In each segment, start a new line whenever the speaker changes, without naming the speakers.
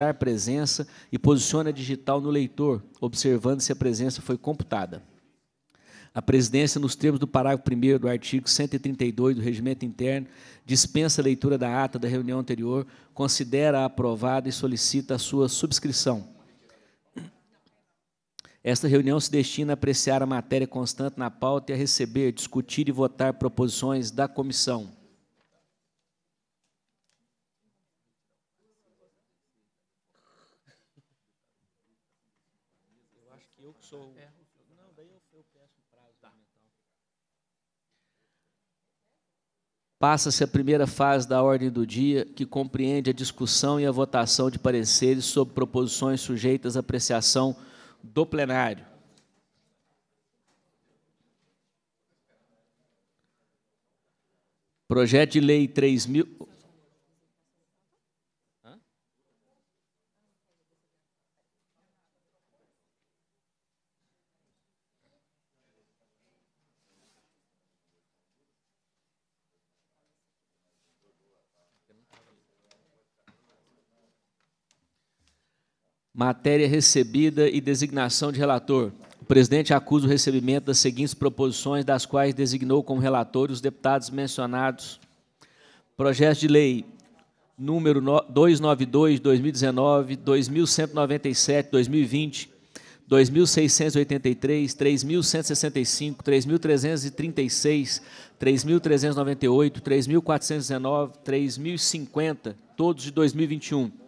registrar presença e posiciona a digital no leitor, observando se a presença foi computada. A presidência, nos termos do parágrafo 1 do artigo 132 do Regimento Interno, dispensa a leitura da ata da reunião anterior, considera-a aprovada e solicita a sua subscrição. Esta reunião se destina a apreciar a matéria constante na pauta e a receber, discutir e votar proposições da comissão. passa-se a primeira fase da ordem do dia, que compreende a discussão e a votação de pareceres sobre proposições sujeitas à apreciação do plenário. Projeto de Lei 3.000. Matéria recebida e designação de relator. O presidente acusa o recebimento das seguintes proposições, das quais designou como relator os deputados mencionados. Projeto de lei número 292, 2019, 2197, 2020, 2683, 3165, 3336, 3398, 3419, 3050, todos de 2021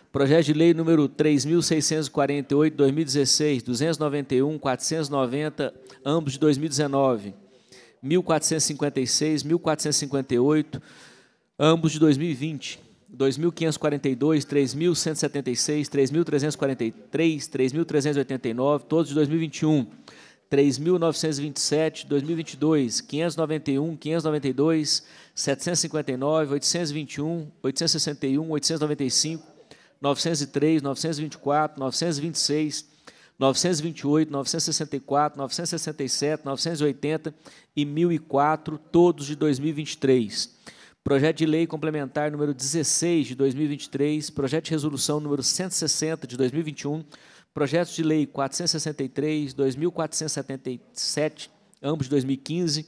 Projeto de Lei número 3.648, 2016, 291, 490, ambos de 2019, 1.456, 1.458, ambos de 2020, 2.542, 3.176, 3.343, 3.389, todos de 2021, 3.927, 2022, 591, 592, 759, 821, 861, 895, 903, 924, 926, 928, 964, 967, 980 e 1004, todos de 2023. Projeto de Lei Complementar número 16 de 2023, Projeto de Resolução número 160 de 2021, Projetos de Lei 463, 2477, ambos de 2015,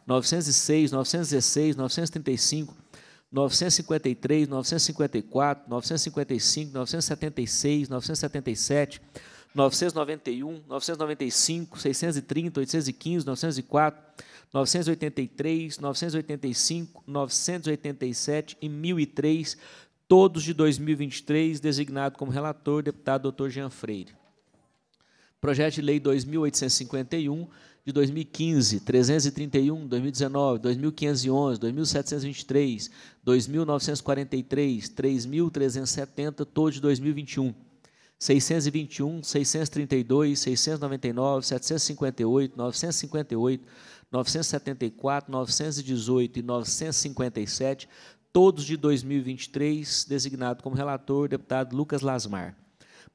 906, 916, 935, 953, 954, 955, 976, 977, 991, 995, 630, 815, 904, 983, 985, 987 e 1003, todos de 2023, designado como relator deputado doutor Jean Freire. Projeto de Lei 2851 de 2015, 331, 2019, 2511, 2723, 2943, 3370, todos de 2021. 621, 632, 699, 758, 958, 974, 918 e 957, todos de 2023, designado como relator deputado Lucas Lasmar.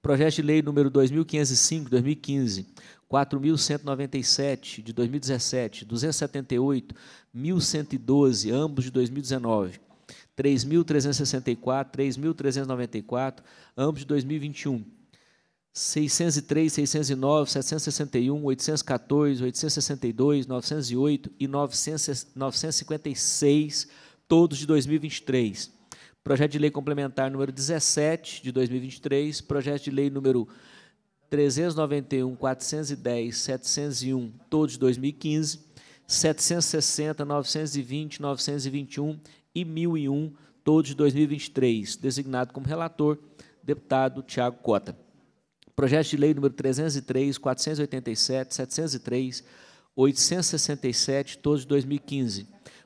Projeto de Lei número 2505, 2015, 4197 de 2017, 278, 1112, ambos de 2019. 3.364, 3.394, ambos de 2021. 603, 609, 761, 814, 862, 908 e 956, todos de 2023. Projeto de Lei Complementar número 17 de 2023, Projeto de Lei número 391, 410, 701, todos de 2015, 760, 920, 921 e 1001, todos de 2023, designado como relator, deputado Tiago Cota. Projeto de Lei número 303, 487, 703, 867, todos de 2015.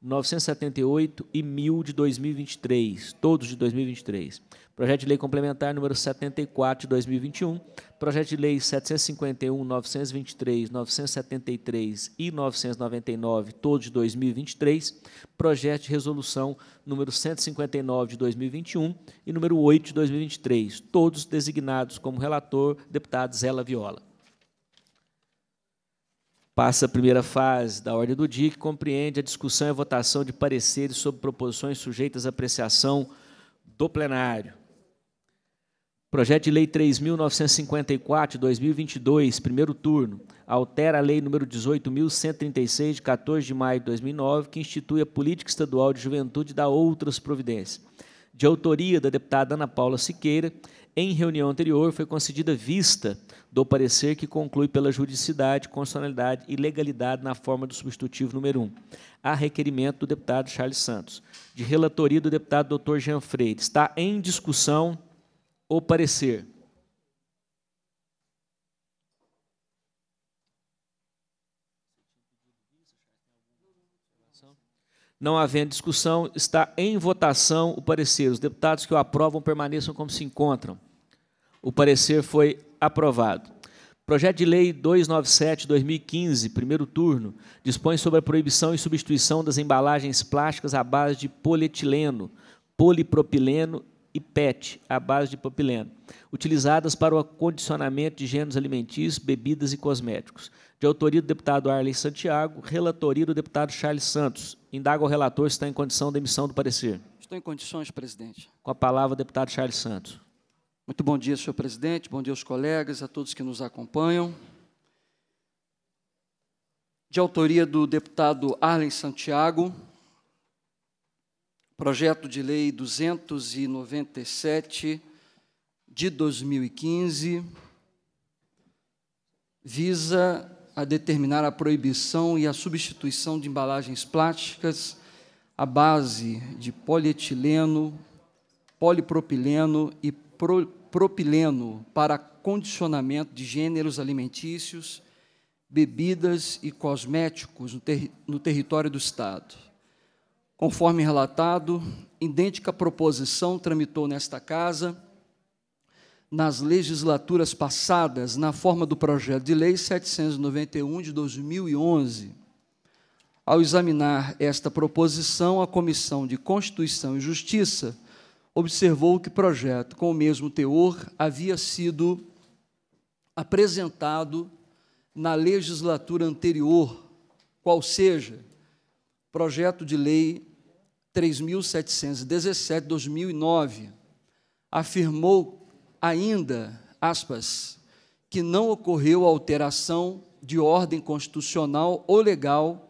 978 e 1000 de 2023, todos de 2023. Projeto de Lei Complementar número 74 de 2021, Projeto de Lei 751, 923, 973 e 999, todos de 2023, Projeto de Resolução número 159 de 2021 e número 8 de 2023, todos designados como relator deputado Zela Viola passa a primeira fase da ordem do dia, que compreende a discussão e a votação de pareceres sobre proposições sujeitas à apreciação do plenário. Projeto de Lei 3.954, de 2022, primeiro turno, altera a Lei número 18.136, de 14 de maio de 2009, que institui a Política Estadual de Juventude e dá outras providências. De autoria da deputada Ana Paula Siqueira, em reunião anterior, foi concedida vista do parecer que conclui pela juridicidade, constitucionalidade e legalidade na forma do substitutivo número 1, a requerimento do deputado Charles Santos. De relatoria do deputado doutor Jean Freire. Está em discussão o parecer. Não havendo discussão, está em votação o parecer. Os deputados que o aprovam permaneçam como se encontram. O parecer foi aprovado. Projeto de Lei 297-2015, primeiro turno, dispõe sobre a proibição e substituição das embalagens plásticas à base de polietileno, polipropileno e PET, à base de propileno, utilizadas para o acondicionamento de gêneros alimentícios, bebidas e cosméticos. De autoria do deputado Arlen Santiago, relatoria do deputado Charles Santos. Indaga o
relator se está em condição da emissão do parecer. Estou em condições, presidente. Com a palavra, deputado Charles Santos. Muito bom dia, senhor presidente, bom dia aos colegas, a todos que nos acompanham. De autoria do deputado Arlen Santiago, projeto de lei 297 de 2015 visa a determinar a proibição e a substituição de embalagens plásticas à base de polietileno, polipropileno e pro propileno para condicionamento de gêneros alimentícios, bebidas e cosméticos no, ter no território do Estado. Conforme relatado, idêntica proposição tramitou nesta Casa nas legislaturas passadas, na forma do projeto de lei 791 de 2011. Ao examinar esta proposição, a Comissão de Constituição e Justiça observou que projeto com o mesmo teor havia sido apresentado na legislatura anterior, qual seja, projeto de lei 3717/2009, afirmou ainda, aspas, que não ocorreu alteração de ordem constitucional ou legal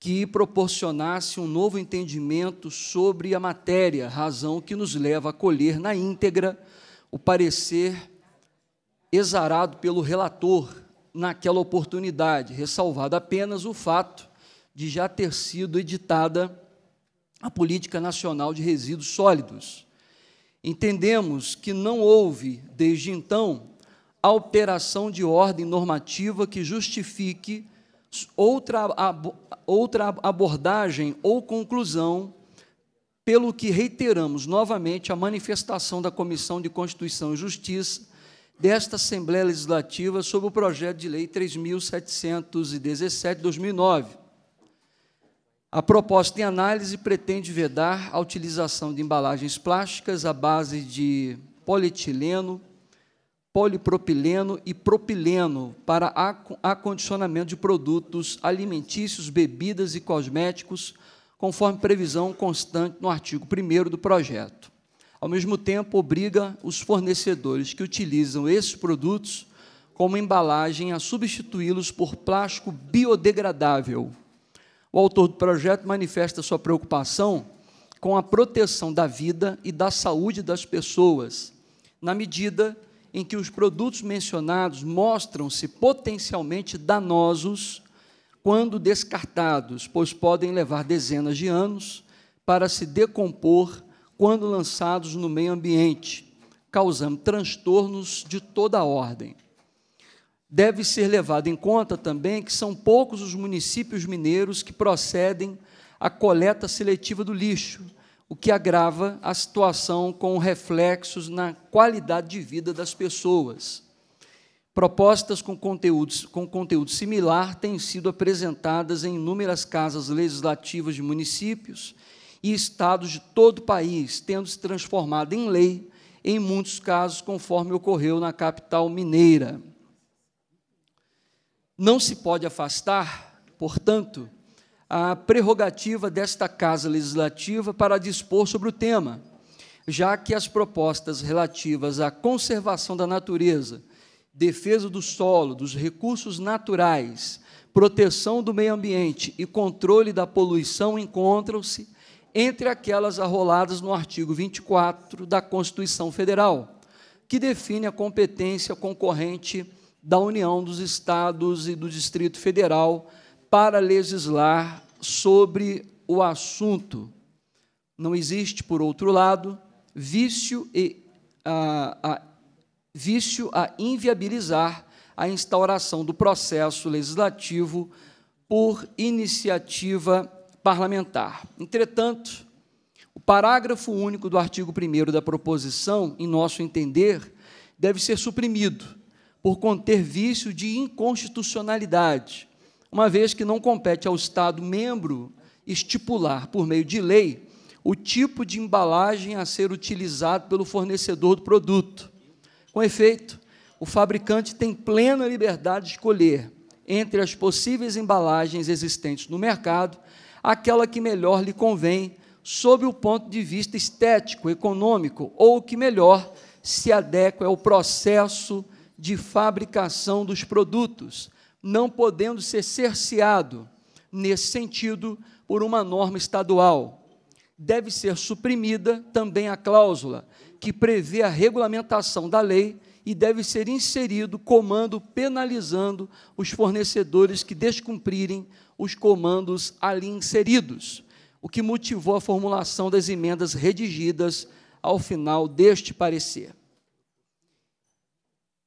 que proporcionasse um novo entendimento sobre a matéria, razão que nos leva a colher na íntegra o parecer exarado pelo relator naquela oportunidade, ressalvado apenas o fato de já ter sido editada a Política Nacional de Resíduos Sólidos. Entendemos que não houve, desde então, alteração de ordem normativa que justifique outra, outra abordagem ou conclusão, pelo que reiteramos novamente a manifestação da Comissão de Constituição e Justiça desta Assembleia Legislativa sobre o projeto de lei 3717/2009. A proposta em análise pretende vedar a utilização de embalagens plásticas à base de polietileno, polipropileno e propileno para acondicionamento de produtos alimentícios, bebidas e cosméticos, conforme previsão constante no artigo 1 do projeto. Ao mesmo tempo, obriga os fornecedores que utilizam esses produtos como embalagem a substituí-los por plástico biodegradável. O autor do projeto manifesta sua preocupação com a proteção da vida e da saúde das pessoas, na medida que em que os produtos mencionados mostram-se potencialmente danosos quando descartados, pois podem levar dezenas de anos para se decompor quando lançados no meio ambiente, causando transtornos de toda a ordem. Deve ser levado em conta também que são poucos os municípios mineiros que procedem à coleta seletiva do lixo o que agrava a situação com reflexos na qualidade de vida das pessoas. Propostas com, conteúdos, com conteúdo similar têm sido apresentadas em inúmeras casas legislativas de municípios e estados de todo o país, tendo se transformado em lei, em muitos casos, conforme ocorreu na capital mineira. Não se pode afastar, portanto, a prerrogativa desta Casa Legislativa para dispor sobre o tema, já que as propostas relativas à conservação da natureza, defesa do solo, dos recursos naturais, proteção do meio ambiente e controle da poluição encontram-se entre aquelas arroladas no artigo 24 da Constituição Federal, que define a competência concorrente da União dos Estados e do Distrito Federal para legislar sobre o assunto. Não existe, por outro lado, vício, e, a, a, vício a inviabilizar a instauração do processo legislativo por iniciativa parlamentar. Entretanto, o parágrafo único do artigo 1 da proposição, em nosso entender, deve ser suprimido por conter vício de inconstitucionalidade, uma vez que não compete ao Estado membro estipular, por meio de lei, o tipo de embalagem a ser utilizado pelo fornecedor do produto. Com efeito, o fabricante tem plena liberdade de escolher, entre as possíveis embalagens existentes no mercado, aquela que melhor lhe convém sob o ponto de vista estético, econômico, ou que melhor se adequa ao processo de fabricação dos produtos, não podendo ser cerceado, nesse sentido, por uma norma estadual. Deve ser suprimida também a cláusula que prevê a regulamentação da lei e deve ser inserido comando penalizando os fornecedores que descumprirem os comandos ali inseridos, o que motivou a formulação das emendas redigidas ao final deste parecer.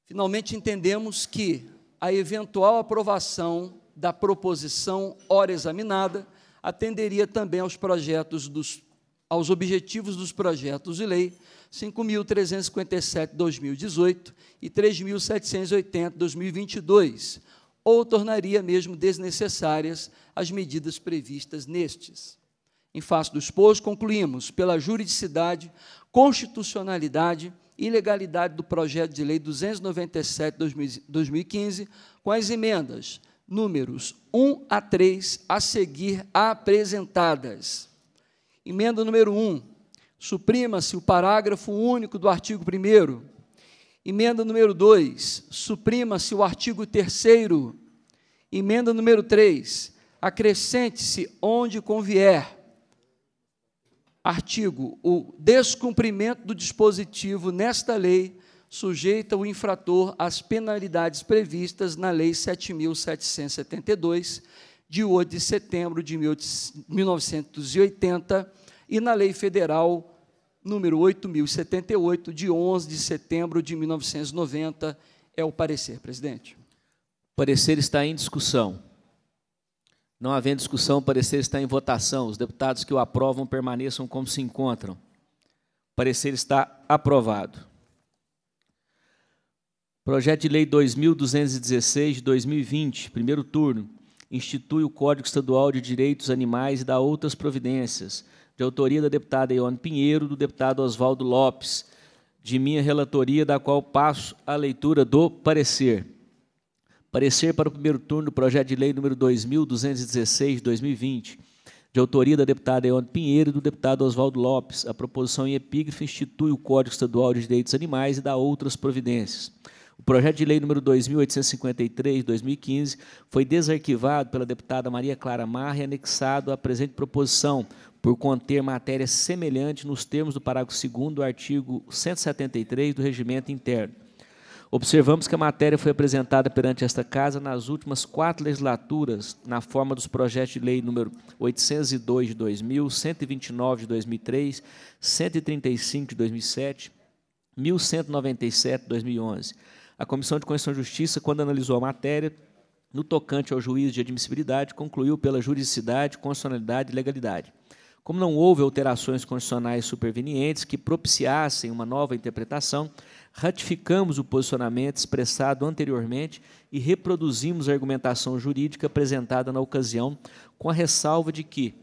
Finalmente entendemos que a eventual aprovação da proposição hora examinada atenderia também aos projetos dos aos objetivos dos projetos de lei 5.357/2018 e 3.780/2022, ou tornaria mesmo desnecessárias as medidas previstas nestes. Em face do exposto, concluímos pela juridicidade, constitucionalidade ilegalidade do projeto de lei 297/2015 com as emendas números 1 a 3 a seguir apresentadas. Emenda número 1. Suprima-se o parágrafo único do artigo 1 Emenda número 2. Suprima-se o artigo 3 Emenda número 3. Acrescente-se onde convier Artigo: o descumprimento do dispositivo nesta lei sujeita o infrator às penalidades previstas na Lei 7.772, de 8 de setembro de 1980, e na Lei Federal número 8.078, de 11 de setembro de 1990. É o parecer, presidente.
O parecer está em discussão. Não havendo discussão, o parecer está em votação. Os deputados que o aprovam permaneçam como se encontram. O parecer está aprovado. Projeto de Lei 2216 de 2020, primeiro turno, institui o Código Estadual de Direitos Animais e dá outras providências, de autoria da deputada Ione Pinheiro, do deputado Oswaldo Lopes, de minha relatoria, da qual passo a leitura do parecer. Parecer para o primeiro turno do projeto de lei número 2216 de 2020, de autoria da deputada Eone Pinheiro e do deputado Oswaldo Lopes. A proposição em epígrafe institui o Código Estadual de Direitos Animais e dá outras providências. O projeto de lei número 2853 de 2015 foi desarquivado pela deputada Maria Clara Marra e anexado à presente proposição, por conter matéria semelhante nos termos do parágrafo 2 do artigo 173 do Regimento Interno. Observamos que a matéria foi apresentada perante esta Casa nas últimas quatro legislaturas, na forma dos projetos de lei número 802 de 2000, 129 de 2003, 135 de 2007, 1197 de 2011. A Comissão de Constituição e Justiça, quando analisou a matéria, no tocante ao juízo de admissibilidade, concluiu pela juridicidade, constitucionalidade e legalidade. Como não houve alterações constitucionais supervenientes que propiciassem uma nova interpretação, ratificamos o posicionamento expressado anteriormente e reproduzimos a argumentação jurídica apresentada na ocasião, com a ressalva de que,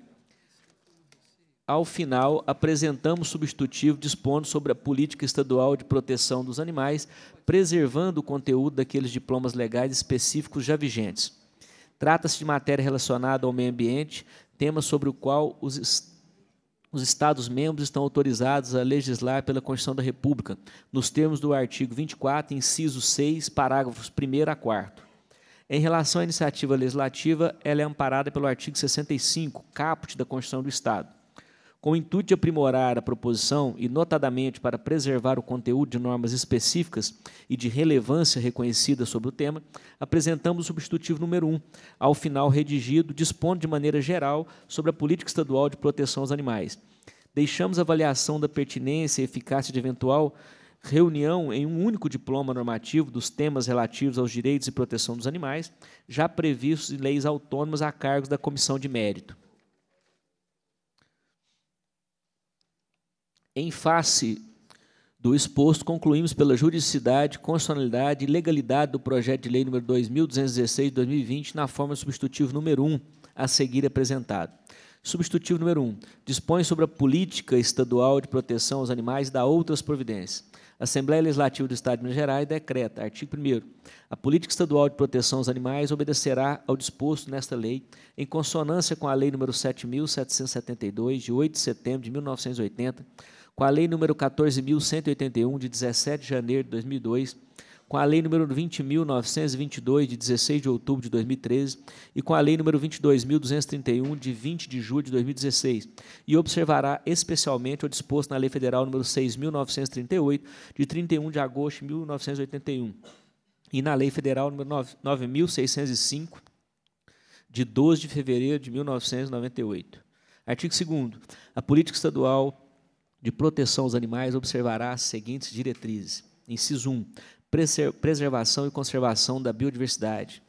ao final, apresentamos substitutivo dispondo sobre a política estadual de proteção dos animais, preservando o conteúdo daqueles diplomas legais específicos já vigentes. Trata-se de matéria relacionada ao meio ambiente, tema sobre o qual os os Estados-membros estão autorizados a legislar pela Constituição da República, nos termos do artigo 24, inciso 6, parágrafos 1 a 4. Em relação à iniciativa legislativa, ela é amparada pelo artigo 65, caput da Constituição do Estado com o intuito de aprimorar a proposição e, notadamente, para preservar o conteúdo de normas específicas e de relevância reconhecida sobre o tema, apresentamos o substitutivo número 1, um, ao final redigido, dispondo de maneira geral sobre a política estadual de proteção aos animais. Deixamos a avaliação da pertinência e eficácia de eventual reunião em um único diploma normativo dos temas relativos aos direitos e proteção dos animais, já previstos em leis autônomas a cargos da Comissão de Mérito. Em face do exposto, concluímos pela juridicidade, constitucionalidade e legalidade do projeto de lei número 2216/2020 na forma substitutivo número 1 a seguir apresentado. Substitutivo número 1. Dispõe sobre a política estadual de proteção aos animais e dá outras providências. Assembleia Legislativa do Estado de Minas Gerais decreta, artigo 1 a política estadual de proteção aos animais obedecerá ao disposto nesta lei, em consonância com a Lei nº 7.772, de 8 de setembro de 1980, com a Lei número 14.181, de 17 de janeiro de 2002, com a Lei número 20.922, de 16 de outubro de 2013, e com a Lei número 22.231, de 20 de julho de 2016, e observará especialmente o disposto na Lei Federal número 6.938, de 31 de agosto de 1981, e na Lei Federal número 9.605, de 12 de fevereiro de 1998. Artigo 2 A política estadual de proteção aos animais observará as seguintes diretrizes. Inciso 1. Preservação e conservação da biodiversidade.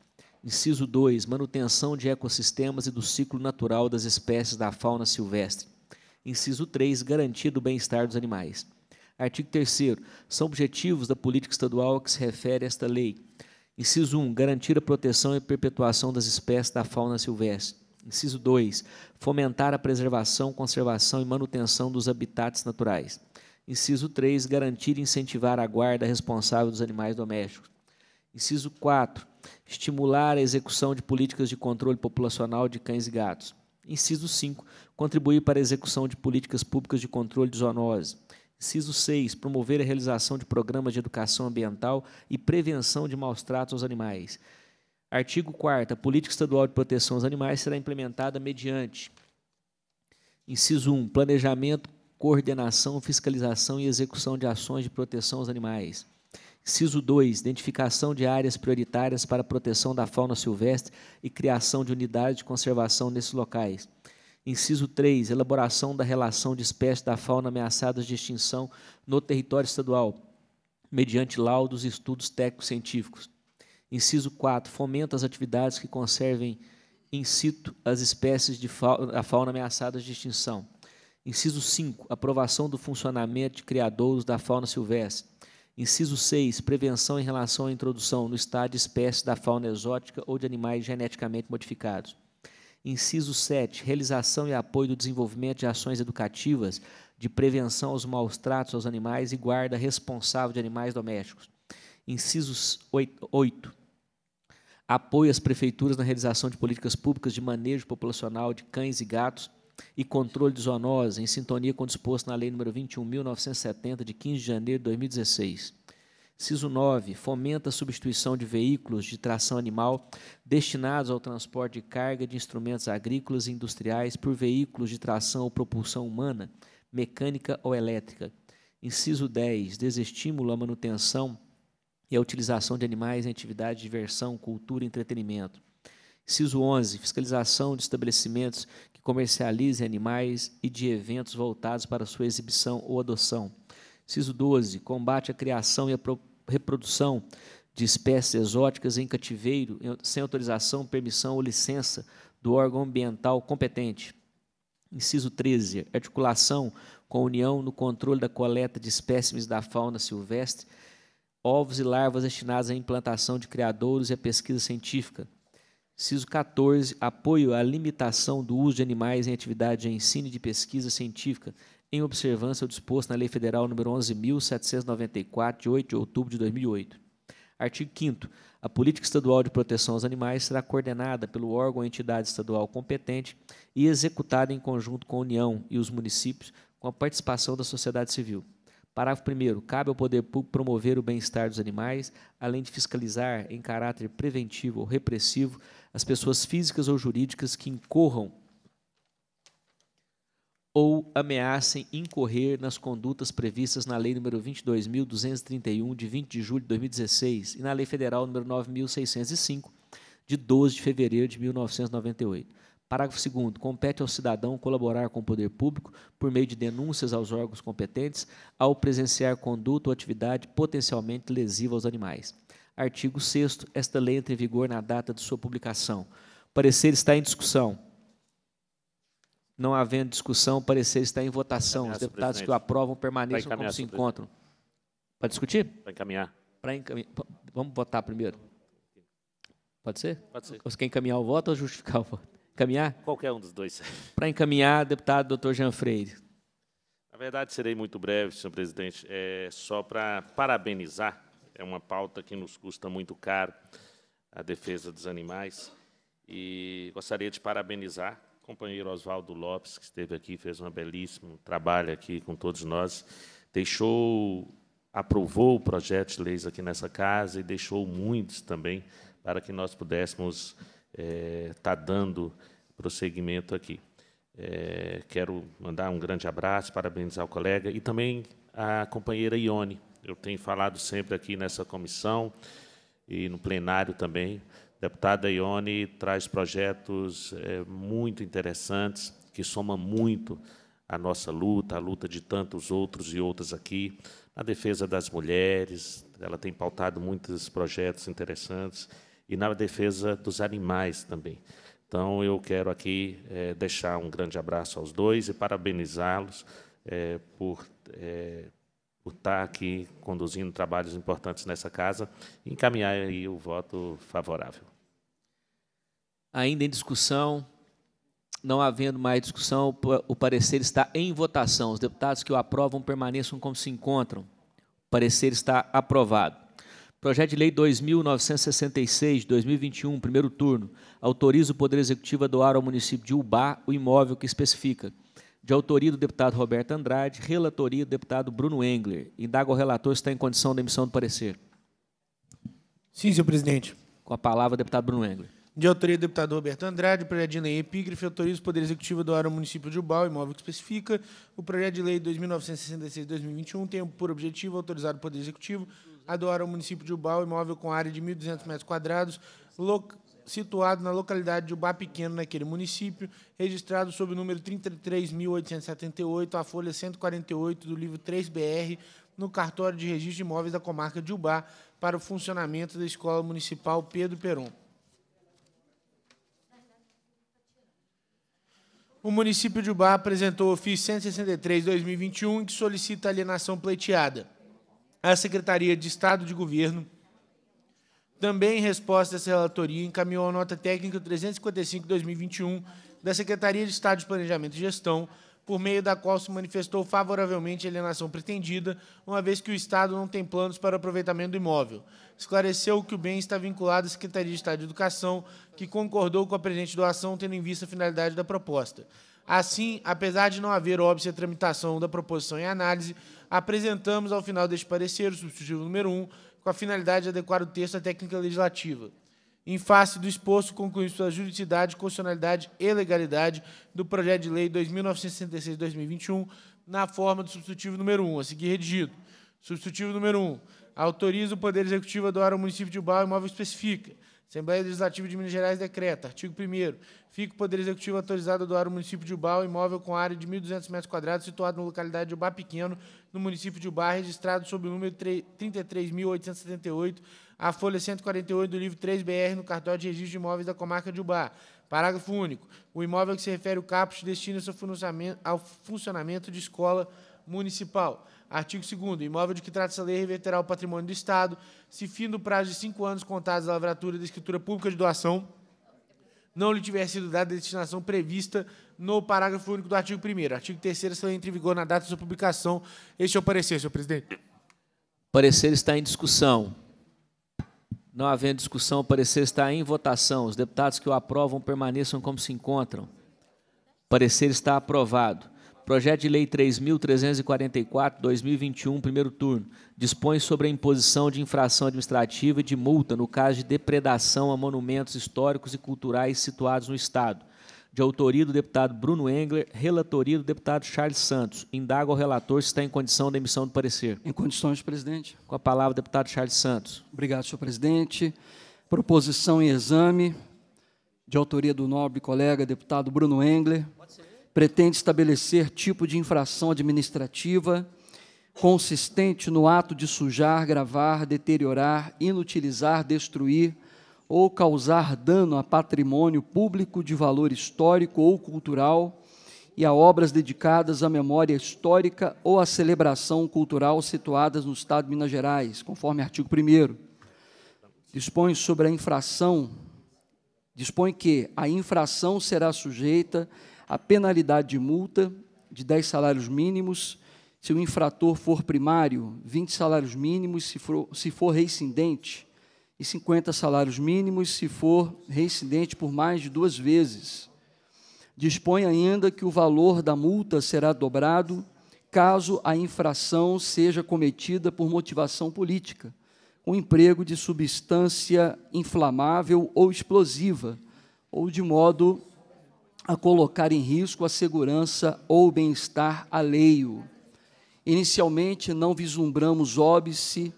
Inciso 2. Manutenção de ecossistemas e do ciclo natural das espécies da fauna silvestre. Inciso 3. Garantia do bem-estar dos animais. Artigo 3. São objetivos da política estadual a que se refere esta lei. Inciso 1. Garantir a proteção e perpetuação das espécies da fauna silvestre. Inciso 2. Fomentar a preservação, conservação e manutenção dos habitats naturais. Inciso 3. Garantir e incentivar a guarda responsável dos animais domésticos. Inciso 4. Estimular a execução de políticas de controle populacional de cães e gatos. Inciso 5. Contribuir para a execução de políticas públicas de controle de zoonoses. Inciso 6. Promover a realização de programas de educação ambiental e prevenção de maus tratos aos animais. Artigo 4 A política estadual de proteção aos animais será implementada mediante Inciso 1. Planejamento, coordenação, fiscalização e execução de ações de proteção aos animais. Inciso 2. Identificação de áreas prioritárias para a proteção da fauna silvestre e criação de unidades de conservação nesses locais. Inciso 3. Elaboração da relação de espécies da fauna ameaçadas de extinção no território estadual, mediante laudos e estudos técnicos científicos. Inciso 4. Fomenta as atividades que conservem in situ as espécies de fauna, a fauna ameaçadas de extinção. Inciso 5. Aprovação do funcionamento de criadouros da fauna silvestre. Inciso 6. Prevenção em relação à introdução no estado de espécies da fauna exótica ou de animais geneticamente modificados. Inciso 7. Realização e apoio do desenvolvimento de ações educativas de prevenção aos maus tratos aos animais e guarda responsável de animais domésticos. Inciso 8 apoio às prefeituras na realização de políticas públicas de manejo populacional de cães e gatos e controle de zoonose, em sintonia com o disposto na Lei nº 21.970, de 15 de janeiro de 2016. Ciso 9. Fomenta a substituição de veículos de tração animal destinados ao transporte de carga de instrumentos agrícolas e industriais por veículos de tração ou propulsão humana, mecânica ou elétrica. Inciso 10. Desestimula a manutenção e a utilização de animais em atividade de diversão, cultura e entretenimento. Inciso 11. Fiscalização de estabelecimentos que comercializem animais e de eventos voltados para sua exibição ou adoção. Inciso 12. Combate à criação e à reprodução de espécies exóticas em cativeiro sem autorização, permissão ou licença do órgão ambiental competente. Inciso 13. Articulação com a União no controle da coleta de espécimes da fauna silvestre ovos e larvas destinados à implantação de criadouros e à pesquisa científica. Ciso 14, apoio à limitação do uso de animais em atividade de ensino e de pesquisa científica, em observância ao disposto na Lei Federal nº 11.794, de 8 de outubro de 2008. Artigo 5 A política estadual de proteção aos animais será coordenada pelo órgão ou entidade estadual competente e executada em conjunto com a União e os municípios, com a participação da sociedade civil. Parágrafo 1. Cabe ao poder público promover o bem-estar dos animais, além de fiscalizar, em caráter preventivo ou repressivo, as pessoas físicas ou jurídicas que incorram ou ameacem incorrer nas condutas previstas na Lei nº 22.231, de 20 de julho de 2016, e na Lei Federal nº 9.605, de 12 de fevereiro de 1998. Parágrafo 2. Compete ao cidadão colaborar com o poder público por meio de denúncias aos órgãos competentes ao presenciar conduta ou atividade potencialmente lesiva aos animais. Artigo 6. Esta lei entra em vigor na data de sua publicação. O parecer está em discussão. Não havendo discussão, o parecer está em votação. Os deputados que o aprovam permaneçam como se encontram. Para discutir? Para encaminhar. Para encaminhar. Vamos votar primeiro. Pode ser? Pode ser. Você quer encaminhar o voto ou justificar o voto? Encaminhar Qualquer um dos dois. Para encaminhar, deputado doutor Jean Freire.
Na verdade, serei muito breve, senhor presidente. É só para parabenizar, é uma pauta que nos custa muito caro, a defesa dos animais. E gostaria de parabenizar o companheiro Oswaldo Lopes, que esteve aqui, fez um belíssimo trabalho aqui com todos nós. Deixou, aprovou o projeto de leis aqui nessa casa e deixou muitos também para que nós pudéssemos está é, tá dando prosseguimento aqui. É, quero mandar um grande abraço, parabenizar o colega e também a companheira Ione. Eu tenho falado sempre aqui nessa comissão e no plenário também. A deputada Ione traz projetos é, muito interessantes que somam muito à nossa luta, à luta de tantos outros e outras aqui, na defesa das mulheres. Ela tem pautado muitos projetos interessantes e na defesa dos animais também. Então, eu quero aqui é, deixar um grande abraço aos dois e parabenizá-los é, por, é, por estar aqui conduzindo trabalhos importantes nessa casa e encaminhar aí o voto favorável. Ainda em discussão, não havendo mais discussão, o
parecer está em votação. Os deputados que o aprovam permaneçam como se encontram. O parecer está aprovado. Projeto de Lei 2966, 2021, primeiro turno, autoriza o Poder Executivo a doar ao município de Ubá o imóvel que especifica. De autoria do deputado Roberto Andrade, relatoria do deputado Bruno Engler. Indaga o relator se está em condição da emissão do parecer. Sim, senhor presidente. Com a palavra, deputado Bruno Engler.
De autoria do deputado Roberto Andrade, projeto de lei epígrafe autoriza o Poder Executivo a doar ao município de o imóvel que especifica. O projeto de lei 2966-2021 tem por objetivo autorizar o Poder Executivo né? adora o município de Ubal, imóvel com área de 1.200 metros quadrados, situado na localidade de Ubá Pequeno, naquele município, registrado sob o número 33.878, a folha 148 do livro 3BR, no cartório de registro de imóveis da comarca de Ubá, para o funcionamento da Escola Municipal Pedro Peron. O município de Ubá apresentou o ofício 163-2021, que solicita alienação pleiteada a Secretaria de Estado de Governo, também em resposta a essa relatoria, encaminhou a nota técnica 355-2021 da Secretaria de Estado de Planejamento e Gestão, por meio da qual se manifestou favoravelmente a alienação pretendida, uma vez que o Estado não tem planos para aproveitamento do imóvel. Esclareceu que o bem está vinculado à Secretaria de Estado de Educação, que concordou com a presente doação, tendo em vista a finalidade da proposta. Assim, apesar de não haver óbvio à tramitação da proposição em análise, apresentamos ao final deste parecer o substitutivo número 1, com a finalidade de adequar o texto à técnica legislativa. Em face do exposto, concluímos pela juridicidade, constitucionalidade e legalidade do projeto de lei 2966-2021, na forma do substitutivo número 1, a seguir redigido. Substitutivo número 1. Autoriza o Poder Executivo a doar ao município de Ubal imóvel especifica. Assembleia Legislativa de Minas Gerais decreta. Artigo 1 Fica o Poder Executivo autorizado a doar ao município de Ubal imóvel com área de 1.200 metros quadrados situado na localidade de Ubá Pequeno, no município de Ubar, registrado sob o número 33.878, a folha 148 do livro 3BR, no cartório de registro de imóveis da comarca de Ubar. Parágrafo único. O imóvel a que se refere o caput destina-se ao funcionamento de escola municipal. Artigo 2 imóvel de que trata essa lei reverterá ao patrimônio do Estado, se fim do prazo de cinco anos contados da lavratura da escritura pública de doação, não lhe tiver sido dada a destinação prevista no parágrafo único do artigo 1 Artigo 3 se entra em vigor na data de sua publicação. Este é o parecer, senhor presidente. O
parecer está em discussão. Não havendo discussão, o parecer está em votação. Os deputados que o aprovam permaneçam como se encontram. O parecer está aprovado. Projeto de Lei 3.344, 2021, primeiro turno, dispõe sobre a imposição de infração administrativa e de multa no caso de depredação a monumentos históricos e culturais situados no Estado de autoria do deputado Bruno Engler, relatoria do deputado Charles Santos. Indaga ao relator se está em condição da emissão do parecer. Em condições, presidente. Com
a palavra, deputado Charles Santos. Obrigado, senhor presidente. Proposição em exame, de autoria do nobre colega deputado Bruno Engler, pretende estabelecer tipo de infração administrativa consistente no ato de sujar, gravar, deteriorar, inutilizar, destruir ou causar dano a patrimônio público de valor histórico ou cultural e a obras dedicadas à memória histórica ou à celebração cultural situadas no Estado de Minas Gerais, conforme artigo 1 Dispõe sobre a infração, dispõe que a infração será sujeita à penalidade de multa de 10 salários mínimos se o infrator for primário, 20 salários mínimos se for, se for reincidente, e 50 salários mínimos se for reincidente por mais de duas vezes. Dispõe ainda que o valor da multa será dobrado caso a infração seja cometida por motivação política, com emprego de substância inflamável ou explosiva, ou de modo a colocar em risco a segurança ou bem-estar alheio. Inicialmente, não vislumbramos óbice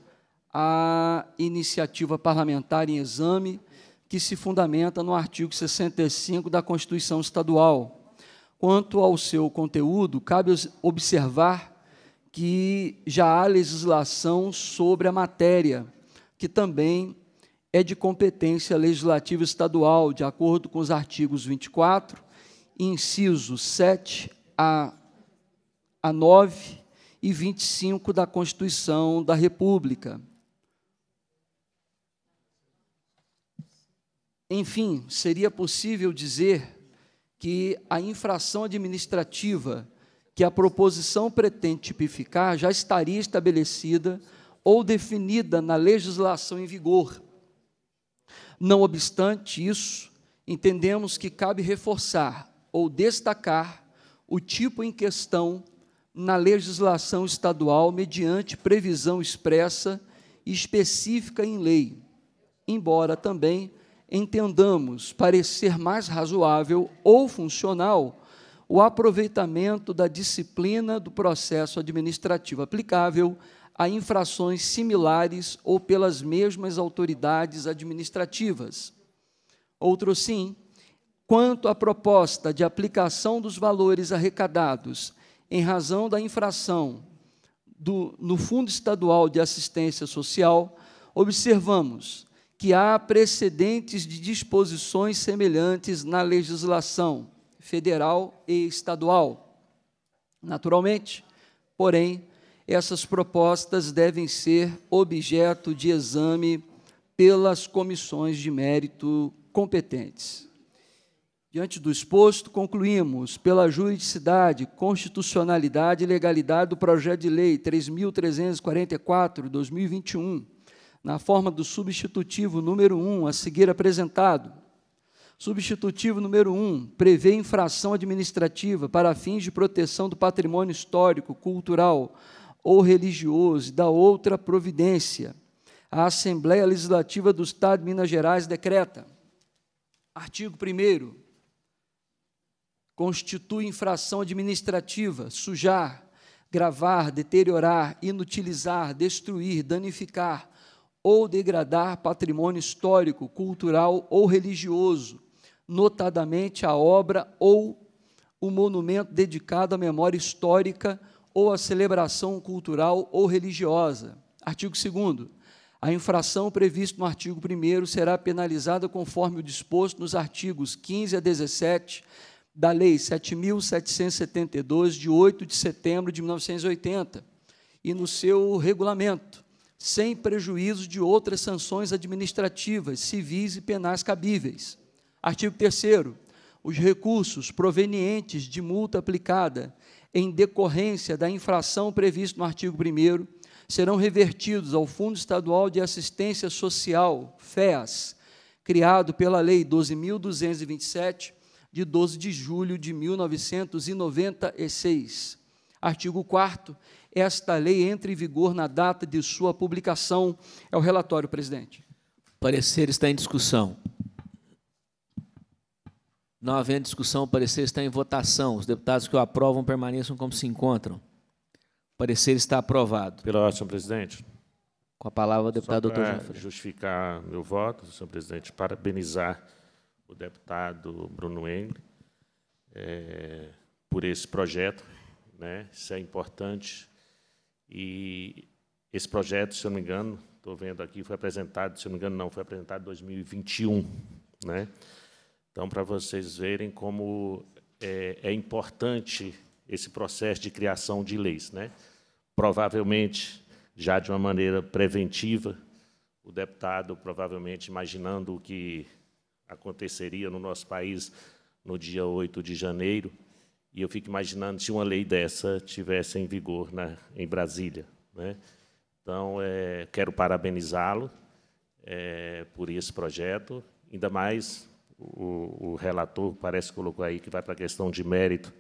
a iniciativa parlamentar em exame, que se fundamenta no artigo 65 da Constituição Estadual. Quanto ao seu conteúdo, cabe observar que já há legislação sobre a matéria, que também é de competência legislativa estadual, de acordo com os artigos 24, inciso 7 a, a 9 e 25 da Constituição da República. Enfim, seria possível dizer que a infração administrativa que a proposição pretende tipificar já estaria estabelecida ou definida na legislação em vigor. Não obstante isso, entendemos que cabe reforçar ou destacar o tipo em questão na legislação estadual mediante previsão expressa e específica em lei, embora também entendamos parecer mais razoável ou funcional o aproveitamento da disciplina do processo administrativo aplicável a infrações similares ou pelas mesmas autoridades administrativas. Outro sim, quanto à proposta de aplicação dos valores arrecadados em razão da infração do, no Fundo Estadual de Assistência Social, observamos que há precedentes de disposições semelhantes na legislação federal e estadual. Naturalmente, porém, essas propostas devem ser objeto de exame pelas comissões de mérito competentes. Diante do exposto, concluímos pela juridicidade, constitucionalidade e legalidade do projeto de lei 3344/2021 na forma do substitutivo número 1, um, a seguir apresentado. Substitutivo número 1 um, prevê infração administrativa para fins de proteção do patrimônio histórico, cultural ou religioso e da outra providência. A Assembleia Legislativa do Estado de Minas Gerais decreta. Artigo 1 Constitui infração administrativa sujar, gravar, deteriorar, inutilizar, destruir, danificar ou degradar patrimônio histórico, cultural ou religioso, notadamente a obra ou o monumento dedicado à memória histórica ou à celebração cultural ou religiosa. Artigo 2 a infração prevista no artigo 1 será penalizada conforme o disposto nos artigos 15 a 17 da Lei 7.772, de 8 de setembro de 1980, e no seu regulamento sem prejuízo de outras sanções administrativas, civis e penais cabíveis. Artigo 3 os recursos provenientes de multa aplicada em decorrência da infração prevista no artigo 1 serão revertidos ao Fundo Estadual de Assistência Social, FEAS, criado pela Lei 12.227, de 12 de julho de 1996. Artigo 4 esta lei entra em vigor na data de sua publicação. É o relatório, presidente.
O parecer está em discussão. Não havendo discussão, o parecer está em votação. Os deputados que o aprovam permaneçam como se encontram. O
parecer está aprovado. Pela ordem, senhor presidente. Com a palavra, o deputado Só doutor Jafre. justificar meu voto, senhor presidente, parabenizar o deputado Bruno Engel é, eh, por esse projeto. Né? Isso é importante e esse projeto, se eu não me engano, estou vendo aqui, foi apresentado, se eu não me engano, não, foi apresentado em 2021. Né? Então, para vocês verem como é, é, importante esse processo de criação de leis. Né? Provavelmente, já de uma maneira preventiva, o deputado, provavelmente imaginando o que aconteceria no nosso país no dia 8 de janeiro, e eu fico imaginando se uma lei dessa tivesse em vigor na, em Brasília. Né? Então, é, quero parabenizá-lo é, por esse projeto, ainda mais o, o, relator parece que colocou aí que vai para a questão de mérito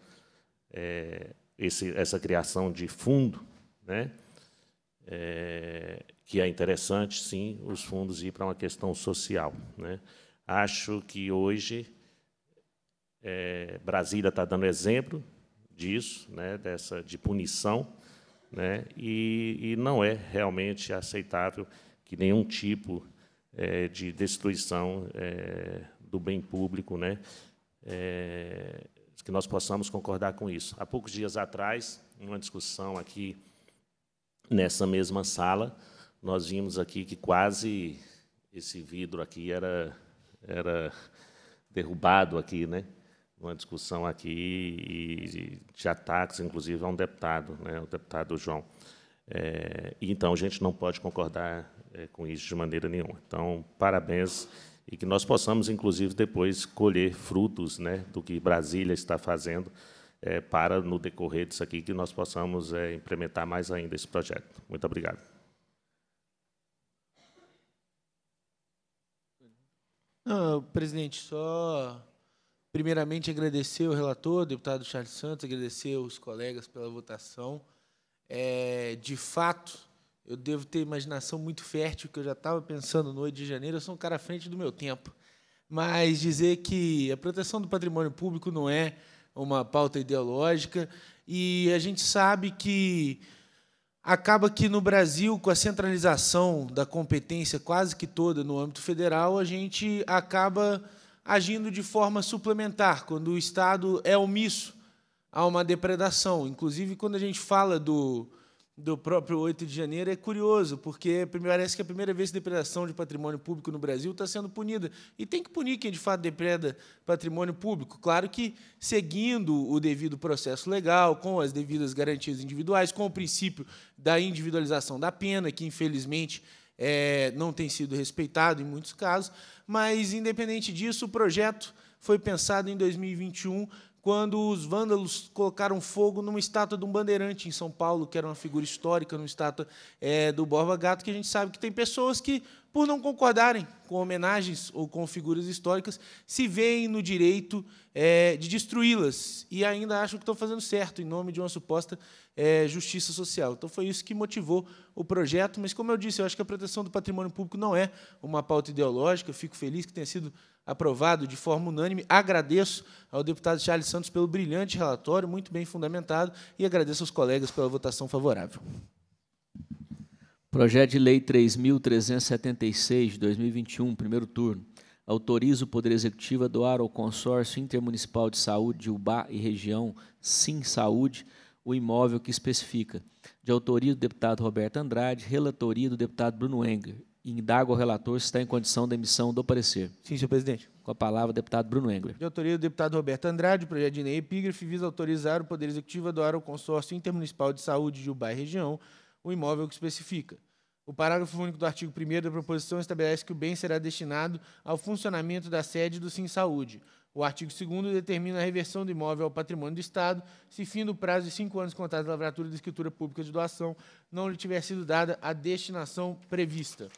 é, esse, essa criação de fundo, né? É, que é interessante, sim, os fundos ir para uma questão social. Né? Acho que hoje é, Brasília está dando exemplo disso, né, dessa de punição, né, e, e não é realmente aceitável que nenhum tipo é, de destruição é, do bem público, né, é, que nós possamos concordar com isso. Há poucos dias atrás, numa discussão aqui nessa mesma sala, nós vimos aqui que quase esse vidro aqui era era derrubado aqui, né? uma discussão aqui e de ataques, inclusive, a um deputado, né, o deputado João. É, então, a gente não pode concordar é, com isso de maneira nenhuma. Então, parabéns e que nós possamos, inclusive, depois colher frutos né, do que Brasília está fazendo é, para, no decorrer disso aqui, que nós possamos é, implementar mais ainda esse projeto. Muito obrigado.
Não, ah, presidente, só primeiramente agradecer o relator, o deputado Charles Santos, agradecer os colegas pela votação. É, de fato, eu devo ter imaginação muito fértil, que eu já estava pensando no 8 de janeiro, eu sou um cara à frente do meu tempo. Mas dizer que a proteção do patrimônio público não é uma pauta ideológica, e a gente sabe que acaba que no Brasil, com a centralização da competência quase que toda no âmbito federal, a gente acaba agindo de forma suplementar, quando o Estado é omisso a uma depredação. Inclusive, quando a gente fala do, do próprio 8 de janeiro, é curioso, porque parece que é a primeira vez que depredação de patrimônio público no Brasil está sendo punida. E tem que punir quem, de fato, depreda patrimônio público. Claro que seguindo o devido processo legal, com as devidas garantias individuais, com o princípio da individualização da pena, que, infelizmente, é, não tem sido respeitado em muitos casos, mas independente disso, o projeto foi pensado em 2021, quando os vândalos colocaram fogo numa estátua de um bandeirante em São Paulo, que era uma figura histórica, numa estátua é, do Borba Gato, que a gente sabe que tem pessoas que por não concordarem com homenagens ou com figuras históricas, se veem no direito é, de destruí-las e ainda acham que estão fazendo certo em nome de uma suposta é, justiça social. Então, foi isso que motivou o projeto. Mas, como eu disse, eu acho que a proteção do patrimônio público não é uma pauta ideológica. Eu fico feliz que tenha sido aprovado de forma unânime. Agradeço ao deputado Charles Santos pelo brilhante relatório, muito bem fundamentado, e agradeço aos colegas pela votação favorável.
Projeto de Lei 3.376, 2021, primeiro turno. Autoriza o Poder Executivo a doar ao Consórcio Intermunicipal de Saúde de Ubá e Região Sim Saúde o imóvel que especifica. De autoria do deputado Roberto Andrade, relatoria do deputado Bruno Enger. Indago ao relator se está em condição da emissão do parecer. Sim, senhor presidente. Com a palavra, deputado Bruno Engler. De
autoria do deputado Roberto Andrade, o projeto de lei epígrafe visa autorizar o Poder Executivo a doar ao Consórcio Intermunicipal de Saúde de Ubá e Região o imóvel que especifica. O parágrafo único do artigo 1 da proposição estabelece que o bem será destinado ao funcionamento da sede do Sim Saúde. O artigo 2 determina a reversão do imóvel ao patrimônio do Estado, se fim do prazo de cinco anos contado da lavratura da escritura pública de doação não lhe tiver sido dada a destinação prevista.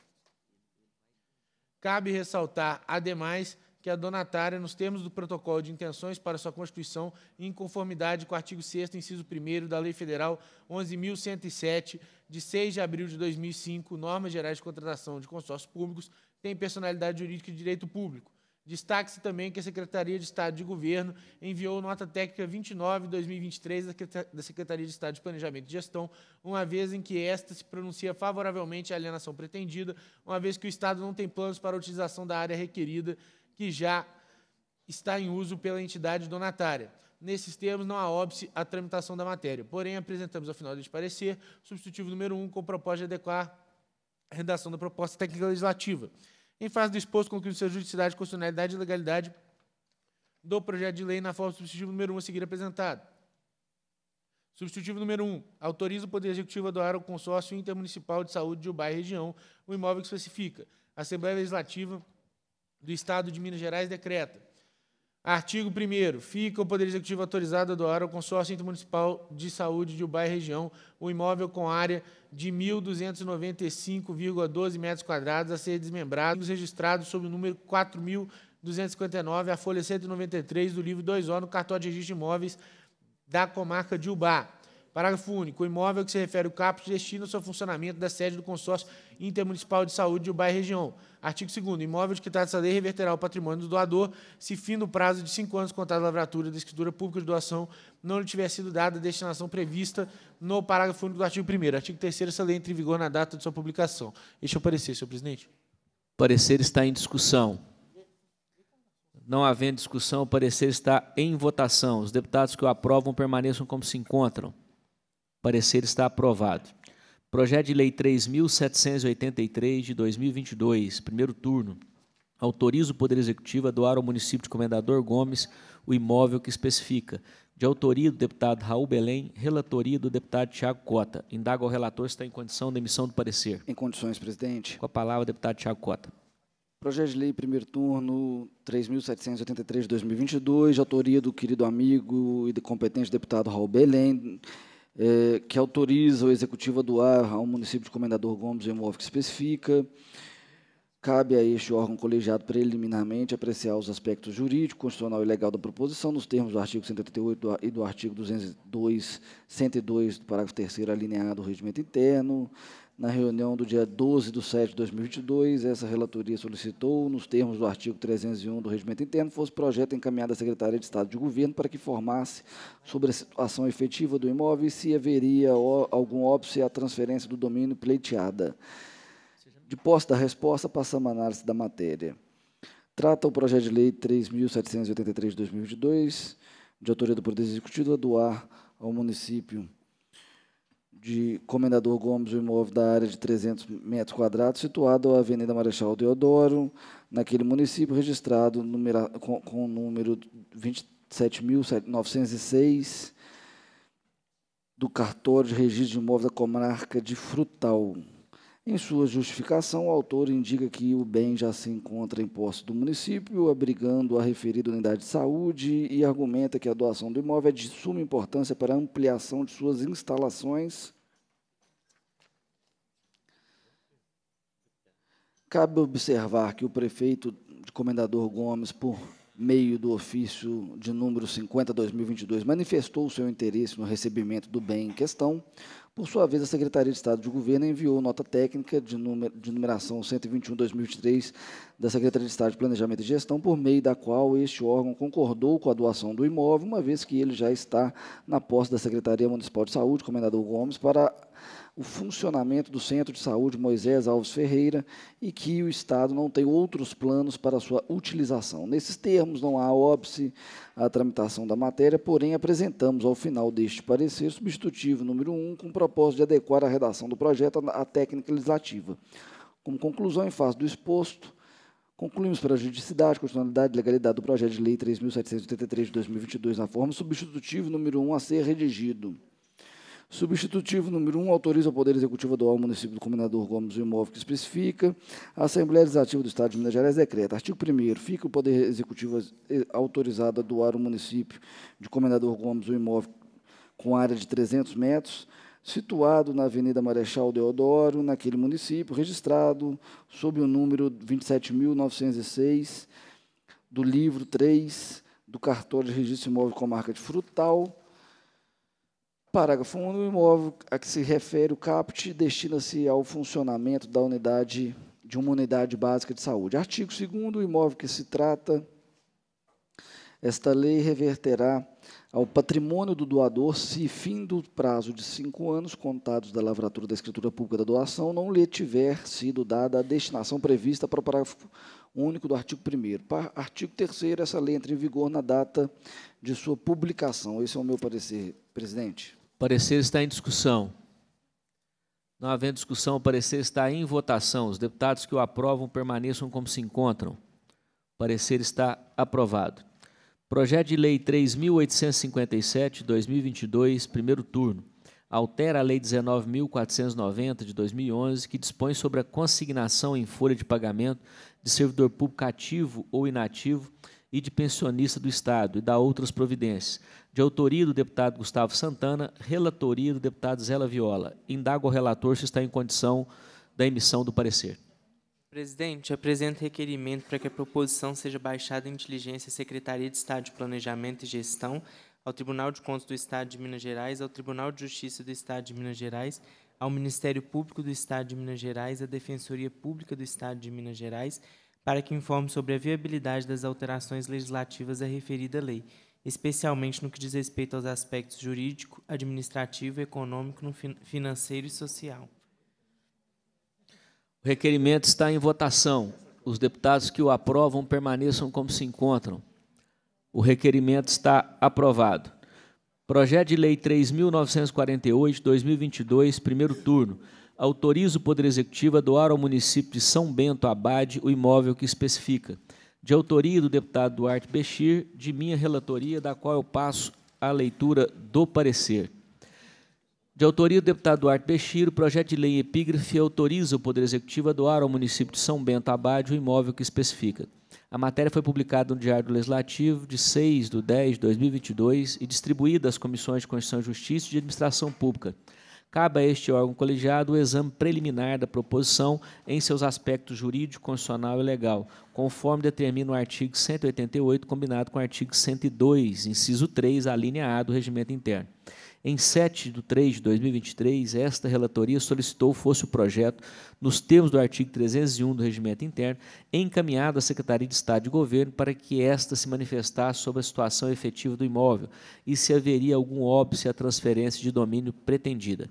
Cabe ressaltar, ademais, que a donatária, nos termos do protocolo de intenções para sua constituição, em conformidade com o artigo 6 inciso 1 da Lei Federal 11.107, de 6 de abril de 2005, normas gerais de contratação de consórcios públicos, tem personalidade jurídica de direito público. Destaque-se também que a Secretaria de Estado de Governo enviou nota técnica 29-2023 da Secretaria de Estado de Planejamento e Gestão, uma vez em que esta se pronuncia favoravelmente à alienação pretendida, uma vez que o Estado não tem planos para a utilização da área requerida que já está em uso pela entidade donatária. Nesses termos, não há óbice à tramitação da matéria. Porém, apresentamos ao final deste parecer substitutivo número 1 um, com propósito de adequar a redação da proposta técnica legislativa. Em fase do exposto, concluindo a juridicidade, constitucionalidade e legalidade do projeto de lei na forma do substitutivo número 1 um a seguir apresentado. Substitutivo número 1. Um, autoriza o Poder Executivo a doar ao Consórcio Intermunicipal de Saúde de Ubai Região o imóvel que especifica. Assembleia Legislativa do Estado de Minas Gerais decreta. Artigo 1 Fica o Poder Executivo autorizado a doar ao Consórcio Intermunicipal de Saúde de Ubai Região o um imóvel com área de 1.295,12 metros quadrados a ser desmembrado, registrado sob o número 4.259, a folha 193 do livro 2O, no cartório de registro de imóveis da comarca de Ubá. Parágrafo único. O imóvel que se refere o caput destina ao funcionamento da sede do consórcio intermunicipal de saúde de Ubai região. Artigo 2 Imóvel de que trata essa lei reverterá o patrimônio do doador se fim do prazo de cinco anos contado da lavratura da escritura pública de doação não lhe tiver sido dada a destinação prevista no parágrafo único do artigo 1 Artigo 3 essa lei entra em vigor na data de sua publicação. Este eu parecer, senhor presidente. O
parecer está em discussão. Não havendo discussão, o parecer está em votação. Os deputados que o aprovam permaneçam como se encontram. Parecer está aprovado. Projeto de Lei 3.783 de 2022, primeiro turno. Autoriza o Poder Executivo a doar ao município de Comendador Gomes o imóvel que especifica. De autoria do deputado Raul Belém, relatoria do deputado Tiago Cota. Indaga ao relator se está em condição da emissão do parecer.
Em condições, presidente.
Com a palavra, deputado Tiago Cota.
Projeto de lei, primeiro turno, 3.783 de 2022, de autoria do querido amigo e competente deputado Raul Belém, é, que autoriza o Executivo a doar ao município de Comendador Gomes o imóvel que especifica. Cabe a este órgão colegiado preliminarmente apreciar os aspectos jurídico, constitucional e legal da proposição, nos termos do artigo 188 e do artigo 202, 102 do parágrafo 3 alineado do regimento interno, na reunião do dia 12 de setembro de 2022, essa relatoria solicitou, nos termos do artigo 301 do Regimento Interno, fosse projeto encaminhado à Secretaria de Estado de Governo para que formasse sobre a situação efetiva do imóvel e se haveria algum óbice à transferência do domínio pleiteada. De posse da resposta, passamos à análise da matéria. Trata o projeto de lei 3.783 de 2022, de autoria do Poder Executivo, a doar ao município de Comendador Gomes, o imóvel da área de 300 metros quadrados, situado à Avenida Marechal Deodoro, naquele município registrado numera, com, o número 27.906 do cartório de registro de imóveis da comarca de Frutal. Em sua justificação, o autor indica que o bem já se encontra em posse do município, abrigando a referida unidade de saúde, e argumenta que a doação do imóvel é de suma importância para a ampliação de suas instalações Cabe observar que o prefeito de Comendador Gomes, por meio do ofício de número 50-2022, manifestou seu interesse no recebimento do bem em questão. Por sua vez, a Secretaria de Estado de Governo enviou nota técnica de, de numeração 121-2023 da Secretaria de Estado de Planejamento e Gestão, por meio da qual este órgão concordou com a doação do imóvel, uma vez que ele já está na posse da Secretaria Municipal de Saúde, Comendador Gomes, para o funcionamento do Centro de Saúde Moisés Alves Ferreira e que o Estado não tem outros planos para sua utilização. Nesses termos, não há óbice à tramitação da matéria, porém apresentamos ao final deste parecer substitutivo número 1 um, com o propósito de adequar a redação do projeto à técnica legislativa. Como conclusão, em face do exposto, Concluímos pela juridicidade, constitucionalidade e legalidade do projeto de lei 3.783 de 2022 na forma substitutivo número 1 a ser redigido. Substitutivo número 1 um, autoriza o Poder Executivo doar ao município do Comendador Gomes o imóvel que especifica. A Assembleia Legislativa do Estado de Minas Gerais decreta. Artigo 1 Fica o Poder Executivo eh, autorizado a doar o município de Comendador Gomes o imóvel com área de 300 metros, situado na Avenida Marechal Deodoro, naquele município, registrado sob o número 27.906 do livro 3 do cartório de registro imóvel com marca de frutal, parágrafo 1. o imóvel a que se refere o caput destina-se ao funcionamento da unidade de uma unidade básica de saúde. Artigo 2 o imóvel que se trata esta lei reverterá ao patrimônio do doador se, fim do prazo de cinco anos contados da lavratura da escritura pública da doação, não lhe tiver sido dada a destinação prevista para o parágrafo único do artigo 1 Artigo 3 essa lei entra em vigor na data de sua publicação. Esse é o meu parecer, presidente
parecer está em discussão. Não havendo discussão, o parecer está em votação. Os deputados que o aprovam permaneçam como se encontram. O parecer está aprovado. Projeto de Lei 3.857, 2022, primeiro turno. Altera a Lei 19.490, de 2011, que dispõe sobre a consignação em folha de pagamento de servidor público ativo ou inativo e de pensionista do Estado e da outras providências, de autoria do deputado Gustavo Santana, relatoria do deputado Zela Viola. Indago ao relator se está em condição da emissão do parecer.
Presidente, apresento requerimento para que a proposição seja baixada em diligência à Secretaria de Estado de Planejamento e Gestão, ao Tribunal de Contas do Estado de Minas Gerais, ao Tribunal de Justiça do Estado de Minas Gerais, ao Ministério Público do Estado de Minas Gerais, à Defensoria Pública do Estado de Minas Gerais, para que informe sobre a viabilidade das alterações legislativas à referida lei, especialmente no que diz respeito aos aspectos jurídico, administrativo, econômico, financeiro e social. O
requerimento está em votação. Os deputados que o aprovam permaneçam como se encontram. O requerimento está aprovado. Projeto de Lei 3.948, 2022, primeiro turno autoriza o Poder Executivo a doar ao município de São Bento Abade o imóvel que especifica. De autoria do deputado Duarte Bechir, de minha relatoria, da qual eu passo a leitura do parecer. De autoria do deputado Duarte Bechir, o projeto de lei epígrafe autoriza o Poder Executivo a doar ao município de São Bento Abade o imóvel que especifica. A matéria foi publicada no Diário Legislativo de 6 de 10 de 2022 e distribuída às Comissões de Constituição e Justiça e de Administração Pública cabe a este órgão colegiado o exame preliminar da proposição em seus aspectos jurídico, constitucional e legal, conforme determina o artigo 188, combinado com o artigo 102, inciso 3, alineado do Regimento Interno. Em 7 de 3 de 2023, esta relatoria solicitou fosse o projeto, nos termos do artigo 301 do Regimento Interno, encaminhado à Secretaria de Estado de Governo para que esta se manifestasse sobre a situação efetiva do imóvel e se haveria algum óbice à transferência de domínio pretendida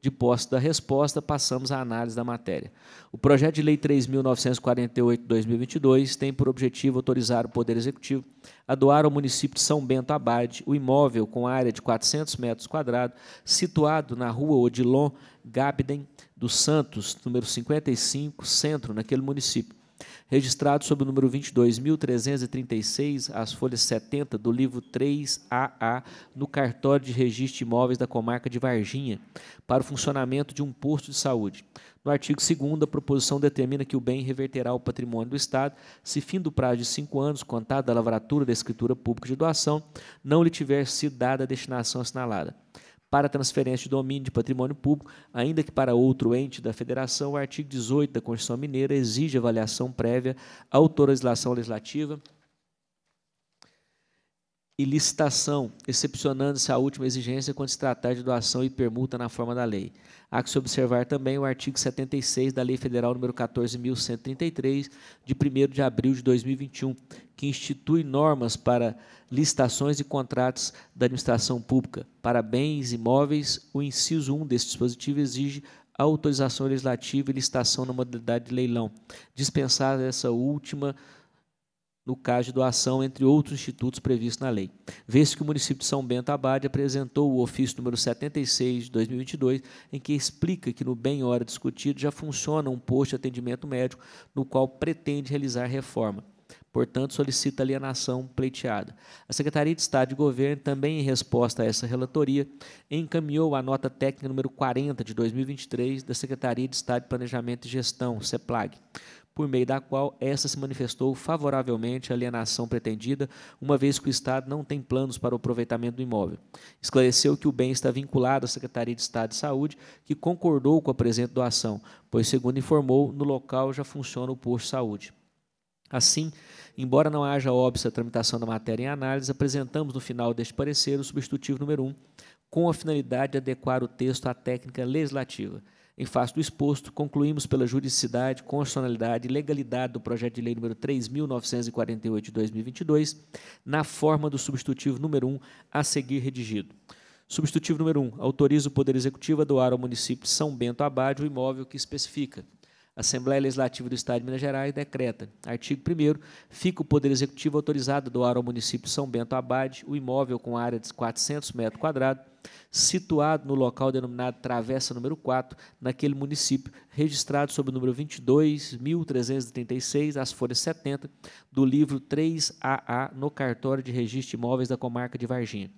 de posse da resposta, passamos à análise da matéria. O projeto de lei 3.948-2022 tem por objetivo autorizar o Poder Executivo a doar ao município de São Bento Abade o imóvel com área de 400 metros quadrados, situado na rua Odilon Gabden dos Santos, número 55, centro, naquele município, registrado sob o número 22.336, as folhas 70 do livro 3AA, no cartório de registro de imóveis da comarca de Varginha, para o funcionamento de um posto de saúde. No artigo 2 a proposição determina que o bem reverterá ao patrimônio do Estado se, fim do prazo de cinco anos, contado da lavratura da escritura pública de doação, não lhe tiver sido dada a destinação assinalada para transferência de domínio de patrimônio público, ainda que para outro ente da federação, o artigo 18 da Constituição Mineira exige avaliação prévia, autorização legislativa e licitação, excepcionando-se a última exigência quando se tratar de doação e permuta na forma da lei. Há que se observar também o artigo 76 da Lei Federal nº 14.133, de 1 de abril de 2021, que institui normas para licitações e contratos da administração pública. Para bens imóveis, o inciso 1 deste dispositivo exige autorização legislativa e licitação na modalidade de leilão, dispensada essa última no caso de doação, entre outros institutos previstos na lei. Vê-se que o município de São Bento Abade apresentou o ofício número 76 de 2022, em que explica que no bem hora discutido já funciona um posto de atendimento médico no qual pretende realizar reforma. Portanto, solicita alienação pleiteada. A Secretaria de Estado de Governo, também em resposta a essa relatoria, encaminhou a nota técnica número 40 de 2023 da Secretaria de Estado de Planejamento e Gestão, CEPLAG, por meio da qual essa se manifestou favoravelmente à alienação pretendida, uma vez que o Estado não tem planos para o aproveitamento do imóvel. Esclareceu que o bem está vinculado à Secretaria de Estado de Saúde, que concordou com a presente doação, pois, segundo informou, no local já funciona o posto de saúde. Assim, embora não haja óbvio à tramitação da matéria em análise, apresentamos no final deste parecer o substitutivo número 1, com a finalidade de adequar o texto à técnica legislativa. Em face do exposto, concluímos pela juridicidade, constitucionalidade e legalidade do projeto de lei número 3.948 de 2022, na forma do substitutivo número 1 a seguir redigido. Substitutivo número 1. Autoriza o Poder Executivo a doar ao município de São Bento Abade o imóvel que especifica. Assembleia Legislativa do Estado de Minas Gerais decreta. Artigo 1 Fica o Poder Executivo autorizado a doar ao município de São Bento Abade o imóvel com área de 400 metros quadrados situado no local denominado Travessa número 4, naquele município, registrado sob o número 22.336, as folhas 70, do livro 3AA, no cartório de registro de imóveis da comarca de Varginha.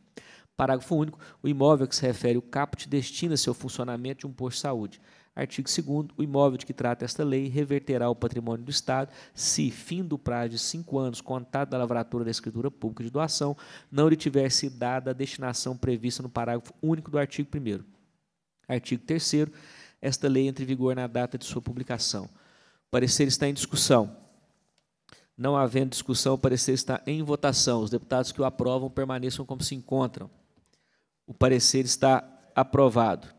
Parágrafo único. O imóvel que se refere o caput destina-se ao funcionamento de um posto de saúde. Artigo 2 o imóvel de que trata esta lei reverterá ao patrimônio do Estado se, fim do prazo de cinco anos contado da lavratura da escritura pública de doação, não lhe tiver sido dada a destinação prevista no parágrafo único do artigo 1 Artigo 3 esta lei entre em vigor na data de sua publicação. O parecer está em discussão. Não havendo discussão, o parecer está em votação. Os deputados que o aprovam permaneçam como se encontram. O parecer está aprovado.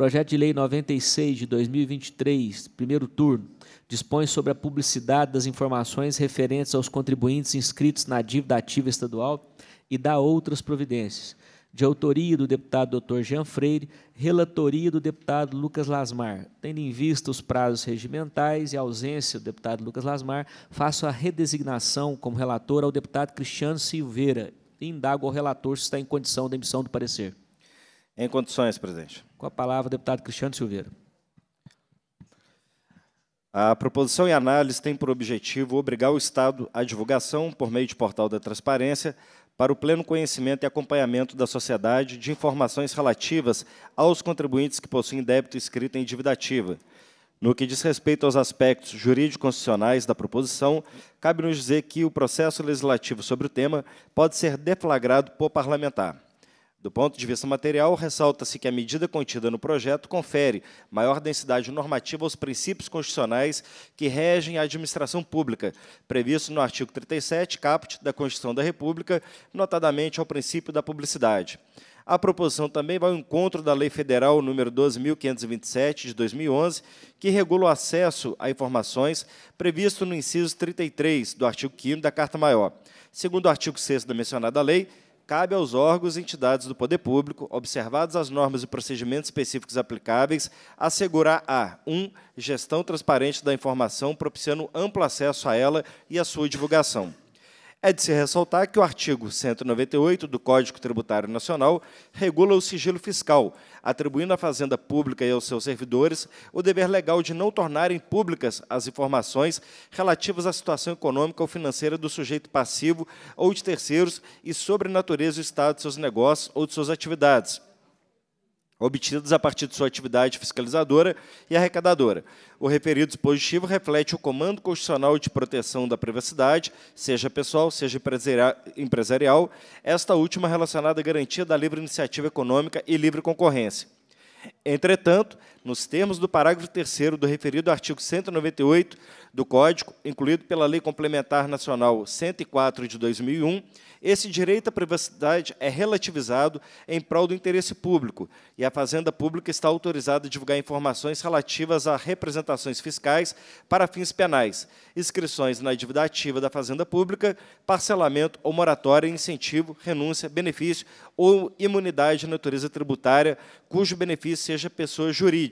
Projeto de Lei 96 de 2023, primeiro turno, dispõe sobre a publicidade das informações referentes aos contribuintes inscritos na dívida ativa estadual e dá outras providências. De autoria do deputado Dr. Jean Freire, relatoria do deputado Lucas Lasmar. Tendo em vista os prazos regimentais e a ausência do deputado Lucas Lasmar, faço a redesignação como relator ao deputado Cristiano Silveira e indago ao relator se está em condição da emissão do parecer. Em
condições, presidente. Com a palavra, o deputado Cristiano Silveira. A proposição e análise tem por objetivo obrigar o Estado à divulgação, por meio de portal da transparência, para o pleno conhecimento e acompanhamento da sociedade de informações relativas aos contribuintes que possuem débito escrito em dívida ativa. No que diz respeito aos aspectos jurídico-constitucionais da proposição, cabe-nos dizer que o processo legislativo sobre o tema pode ser deflagrado por parlamentar. Do ponto de vista material, ressalta-se que a medida contida no projeto confere maior densidade normativa aos princípios constitucionais que regem a administração pública, previsto no artigo 37, caput da Constituição da República, notadamente ao princípio da publicidade. A proposição também vai ao encontro da Lei Federal nº 12.527, de 2011, que regula o acesso a informações previsto no inciso 33 do artigo 5 da Carta Maior. Segundo o artigo 6 da mencionada lei, cabe aos órgãos e entidades do poder público, observadas as normas e procedimentos específicos aplicáveis, assegurar a 1. Um, gestão transparente da informação, propiciando amplo acesso a ela e a sua divulgação. É de se ressaltar que o artigo 198 do Código Tributário Nacional regula o sigilo fiscal, atribuindo à Fazenda Pública e aos seus servidores o dever legal de não tornarem públicas as informações relativas à situação econômica ou financeira do sujeito passivo ou de terceiros e sobre a natureza e estado de seus negócios ou de suas atividades obtidos a partir de sua atividade fiscalizadora e arrecadadora. O referido dispositivo reflete o Comando Constitucional de Proteção da Privacidade, seja pessoal, seja empresarial, esta última relacionada à garantia da livre iniciativa econômica e livre concorrência. Entretanto, nos termos do parágrafo 3 do referido artigo 198 do Código, incluído pela Lei Complementar Nacional 104 de 2001, esse direito à privacidade é relativizado em prol do interesse público e a Fazenda Pública está autorizada a divulgar informações relativas a representações fiscais para fins penais, inscrições na dívida ativa da Fazenda Pública, parcelamento ou moratória, incentivo, renúncia, benefício ou imunidade de natureza tributária, cujo benefício seja pessoa jurídica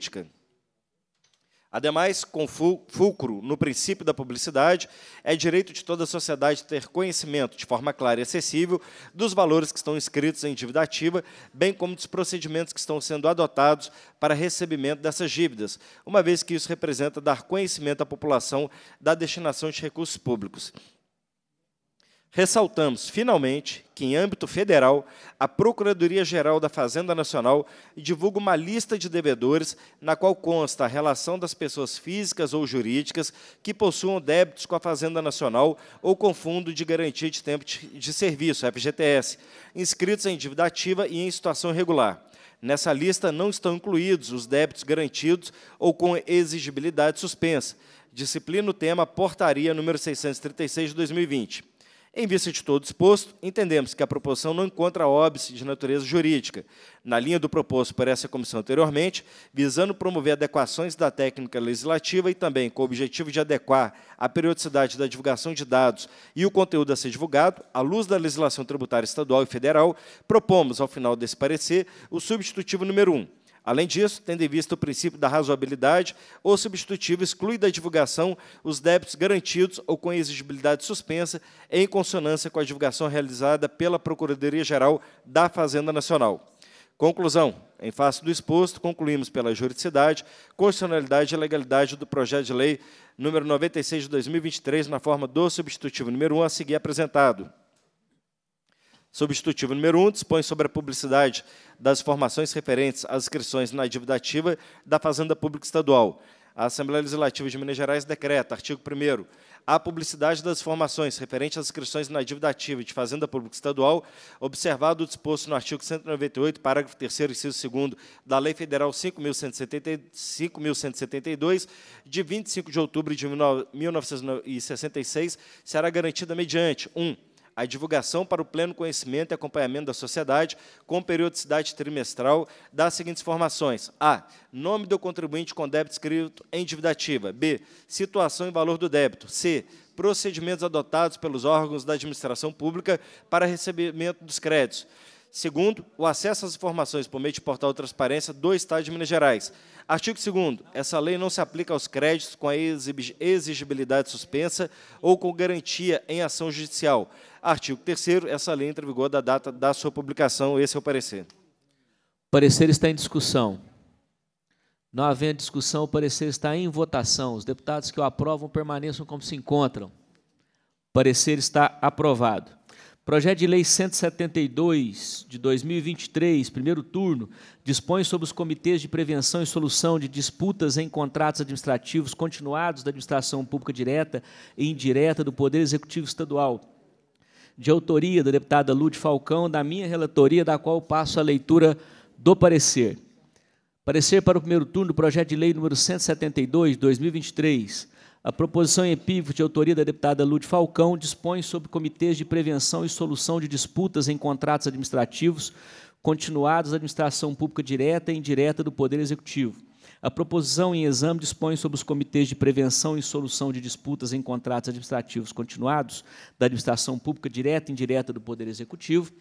Ademais, com fulcro no princípio da publicidade, é direito de toda a sociedade ter conhecimento, de forma clara e acessível, dos valores que estão inscritos em dívida ativa, bem como dos procedimentos que estão sendo adotados para recebimento dessas dívidas, uma vez que isso representa dar conhecimento à população da destinação de recursos públicos. Ressaltamos, finalmente, que, em âmbito federal, a Procuradoria-Geral da Fazenda Nacional divulga uma lista de devedores na qual consta a relação das pessoas físicas ou jurídicas que possuam débitos com a Fazenda Nacional ou com Fundo de Garantia de Tempo de Serviço, FGTS, inscritos em dívida ativa e em situação regular. Nessa lista não estão incluídos os débitos garantidos ou com exigibilidade suspensa. Disciplina o tema Portaria número 636 de 2020. Em vista de todo exposto, entendemos que a proposição não encontra óbice de natureza jurídica, na linha do proposto por essa comissão anteriormente, visando promover adequações da técnica legislativa e também com o objetivo de adequar a periodicidade da divulgação de dados e o conteúdo a ser divulgado, à luz da legislação tributária estadual e federal, propomos, ao final desse parecer, o substitutivo número 1, Além disso, tendo em vista o princípio da razoabilidade, o substitutivo exclui da divulgação os débitos garantidos ou com exigibilidade suspensa, em consonância com a divulgação realizada pela Procuradoria-Geral da Fazenda Nacional. Conclusão. Em face do exposto, concluímos pela juridicidade, constitucionalidade e legalidade do projeto de lei número 96 de 2023, na forma do substitutivo número 1 a seguir apresentado. Substitutivo número 1 um, dispõe sobre a publicidade das informações referentes às inscrições na dívida ativa da Fazenda Pública Estadual. A Assembleia Legislativa de Minas Gerais decreta, artigo 1 a publicidade das informações referentes às inscrições na dívida ativa de Fazenda Pública Estadual, observado o disposto no artigo 198, parágrafo 3 inciso 2 da Lei Federal 5.172, de 25 de outubro de 1966, será garantida mediante 1. Um, a divulgação para o pleno conhecimento e acompanhamento da sociedade, com periodicidade trimestral, das seguintes informações. A. Nome do contribuinte com débito escrito em dívida ativa. B. Situação e valor do débito. C procedimentos adotados pelos órgãos da administração pública para recebimento dos créditos. Segundo, o acesso às informações por meio de portal de transparência do Estado de Minas Gerais. Artigo 2 Essa lei não se aplica aos créditos com a exigibilidade suspensa ou com garantia em ação judicial, Artigo 3 essa lei entra em vigor da data da sua publicação. Esse é o parecer. O
parecer está em discussão. Não havendo discussão, o parecer está em votação. Os deputados que o aprovam permaneçam como se encontram. O parecer está aprovado. Projeto de Lei 172 de 2023, primeiro turno, dispõe sobre os comitês de prevenção e solução de disputas em contratos administrativos continuados da administração pública direta e indireta do Poder Executivo Estadual de autoria da deputada Lúcia Falcão, da minha relatoria, da qual passo a leitura do parecer. Parecer para o primeiro turno do projeto de lei número 172, 2023. A proposição em epígrafe de autoria da deputada Lúcia Falcão dispõe sobre comitês de prevenção e solução de disputas em contratos administrativos continuados da administração pública direta e indireta do Poder Executivo a proposição em exame dispõe sobre os comitês de prevenção e solução de disputas em contratos administrativos continuados da administração pública direta e indireta do Poder Executivo.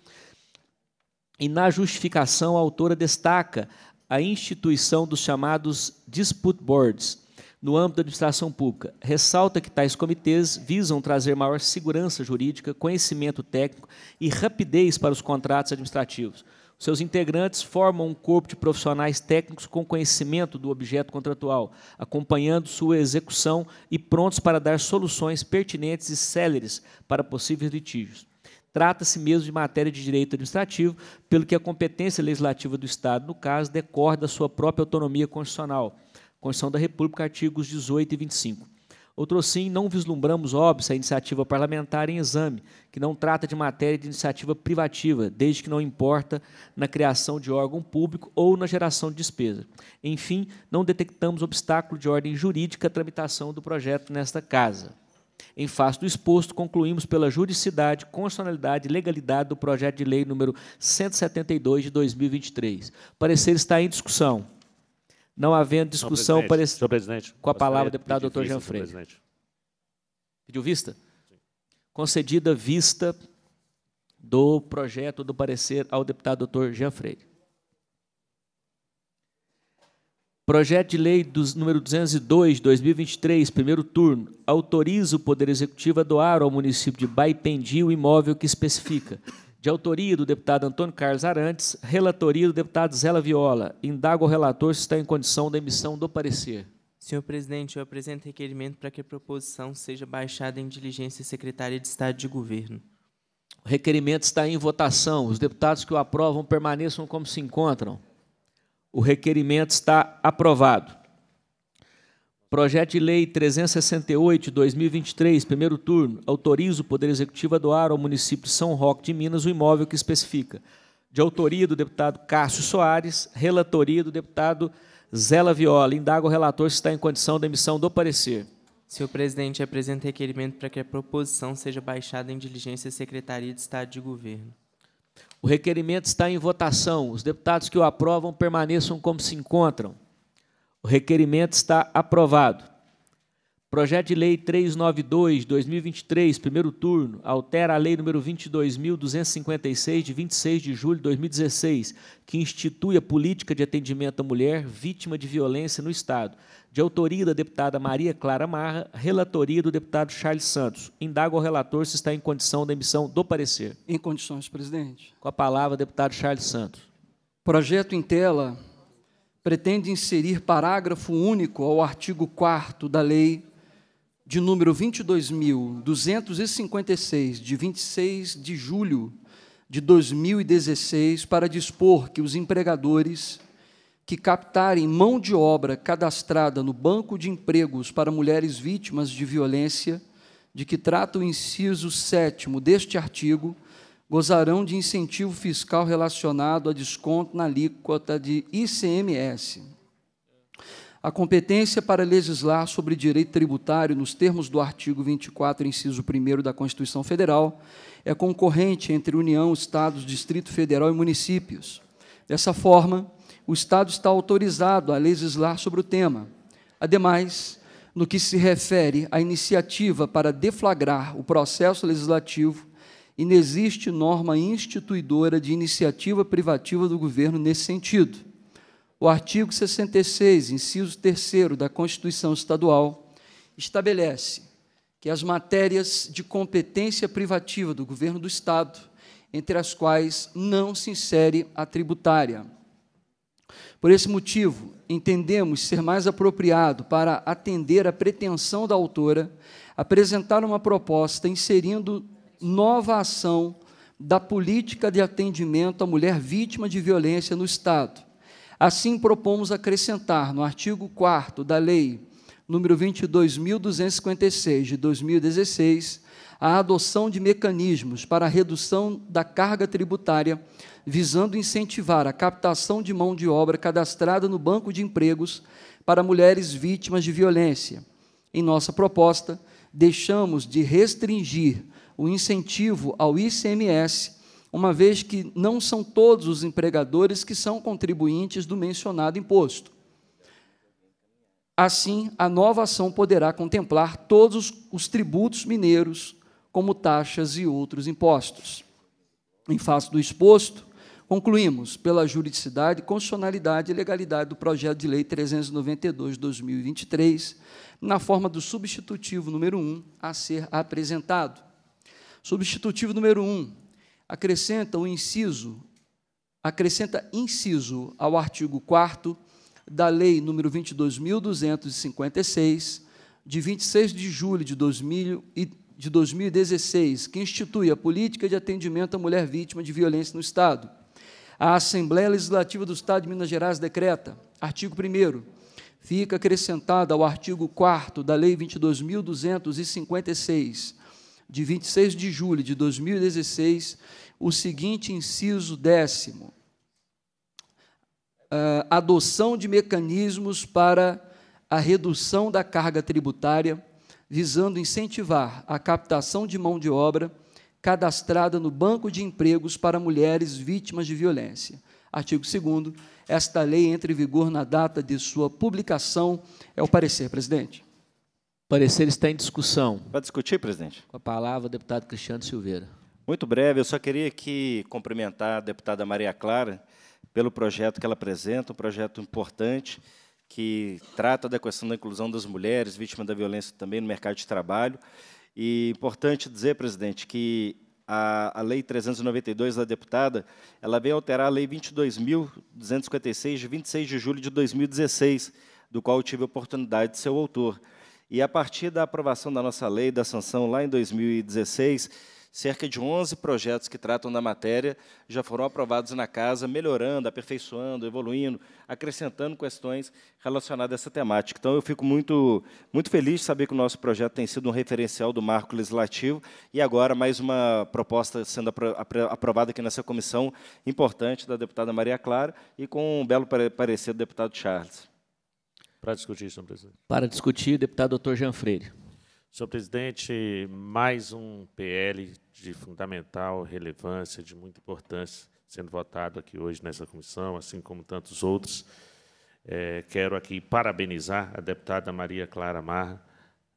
E na justificação, a autora destaca a instituição dos chamados dispute boards no âmbito da administração pública. Ressalta que tais comitês visam trazer maior segurança jurídica, conhecimento técnico e rapidez para os contratos administrativos seus integrantes formam um corpo de profissionais técnicos com conhecimento do objeto contratual, acompanhando sua execução e prontos para dar soluções pertinentes e céleres para possíveis litígios. Trata-se mesmo de matéria de direito administrativo, pelo que a competência legislativa do Estado, no caso, decorre da sua própria autonomia constitucional. Constituição da República, artigos 18 e 25. Outro sim, não vislumbramos, óbvio, a iniciativa parlamentar em exame, que não trata de matéria de iniciativa privativa, desde que não importa na criação de órgão público ou na geração de despesa. Enfim, não detectamos obstáculo de ordem jurídica à tramitação do projeto nesta Casa. Em face do exposto, concluímos pela juridicidade, constitucionalidade e legalidade do projeto de lei número 172 de 2023. O parecer está em discussão. Não havendo discussão senhor presidente, senhor presidente, com a palavra, deputado doutor Jean Freire. Pediu vista? Sim. Concedida vista do projeto do parecer ao deputado doutor Jean Freire. Projeto de Lei dos, número 202, 2023, primeiro turno, autoriza o Poder Executivo a doar ao município de Baipendi o imóvel que especifica de autoria do deputado Antônio Carlos Arantes, relatoria do deputado Zela Viola. Indago o relator se está em condição da emissão do parecer.
Senhor presidente, eu apresento requerimento para que a proposição seja baixada em diligência secretária de Estado de Governo. O requerimento está em votação. Os deputados que o aprovam permaneçam como se encontram.
O requerimento está aprovado. Projeto de Lei 368, 2023, primeiro turno, autoriza o Poder Executivo a doar ao município de São Roque de Minas o imóvel que especifica. De autoria do deputado Cássio Soares, relatoria
do deputado Zela Viola. Indaga o relator se está em condição da emissão do parecer. Senhor presidente, apresenta requerimento para que a proposição seja baixada em diligência à Secretaria de Estado de Governo.
O requerimento está em votação. Os deputados que o aprovam permaneçam como se encontram. O requerimento está aprovado. Projeto de Lei 392, 2023, primeiro turno, altera a Lei número 22.256, de 26 de julho de 2016, que institui a política de atendimento à mulher vítima de violência no Estado, de autoria da deputada Maria Clara Marra, relatoria do deputado Charles Santos. Indaga ao relator se está em condição da emissão do parecer.
Em condições, presidente. Com a palavra, deputado Charles Santos. Projeto em tela pretende inserir parágrafo único ao artigo 4 da Lei de número 22.256, de 26 de julho de 2016, para dispor que os empregadores que captarem mão de obra cadastrada no Banco de Empregos para mulheres vítimas de violência, de que trata o inciso 7 deste artigo, gozarão de incentivo fiscal relacionado a desconto na alíquota de ICMS. A competência para legislar sobre direito tributário nos termos do artigo 24, inciso 1 da Constituição Federal é concorrente entre União, Estados, Distrito Federal e municípios. Dessa forma, o Estado está autorizado a legislar sobre o tema. Ademais, no que se refere à iniciativa para deflagrar o processo legislativo, e não existe norma instituidora de iniciativa privativa do governo nesse sentido. O artigo 66, inciso 3 da Constituição Estadual, estabelece que as matérias de competência privativa do governo do Estado, entre as quais não se insere a tributária. Por esse motivo, entendemos ser mais apropriado para atender à pretensão da autora apresentar uma proposta inserindo nova ação da política de atendimento à mulher vítima de violência no Estado. Assim, propomos acrescentar no artigo 4 da Lei número 22.256 de 2016 a adoção de mecanismos para a redução da carga tributária, visando incentivar a captação de mão de obra cadastrada no banco de empregos para mulheres vítimas de violência. Em nossa proposta, deixamos de restringir o incentivo ao ICMS, uma vez que não são todos os empregadores que são contribuintes do mencionado imposto. Assim, a nova ação poderá contemplar todos os tributos mineiros, como taxas e outros impostos. Em face do exposto, concluímos pela juridicidade, constitucionalidade e legalidade do projeto de lei 392 de 2023, na forma do substitutivo número 1 a ser apresentado Substitutivo número um, acrescenta o inciso, acrescenta inciso ao artigo 4 da Lei número 22.256, de 26 de julho de 2000 e de 2016, que institui a política de atendimento à mulher vítima de violência no Estado. A Assembleia Legislativa do Estado de Minas Gerais decreta, artigo 1 fica acrescentada ao artigo 4 da Lei 22.256, de 26 de julho de 2016, o seguinte inciso décimo: uh, adoção de mecanismos para a redução da carga tributária, visando incentivar a captação de mão de obra cadastrada no Banco de Empregos para mulheres vítimas de violência. Artigo 2 Esta lei entra em vigor na data de sua publicação. É o parecer, presidente parecer está em discussão. Para discutir, presidente? Com a palavra, o deputado Cristiano
Silveira. Muito breve, eu só queria aqui cumprimentar a deputada Maria Clara pelo projeto que ela apresenta, um projeto importante que trata da questão da inclusão das mulheres vítimas da violência também no mercado de trabalho. E importante dizer, presidente, que a, a Lei 392 da deputada, ela vem alterar a Lei 22.256, de 26 de julho de 2016, do qual eu tive a oportunidade de ser o autor. E a partir da aprovação da nossa lei, da sanção lá em 2016, cerca de 11 projetos que tratam da matéria já foram aprovados na casa, melhorando, aperfeiçoando, evoluindo, acrescentando questões relacionadas a essa temática. Então, eu fico muito, muito feliz de saber que o nosso projeto tem sido um referencial do marco legislativo e agora mais uma proposta sendo aprovada aqui nessa comissão importante da deputada Maria Clara e com um belo
parecer do deputado Charles. Para discutir, senhor presidente.
Para discutir, o deputado doutor Jean Freire.
Senhor presidente, mais um PL de fundamental relevância, de muita importância, sendo votado aqui hoje nessa comissão, assim como tantos outros. É, quero aqui parabenizar a deputada Maria Clara Marra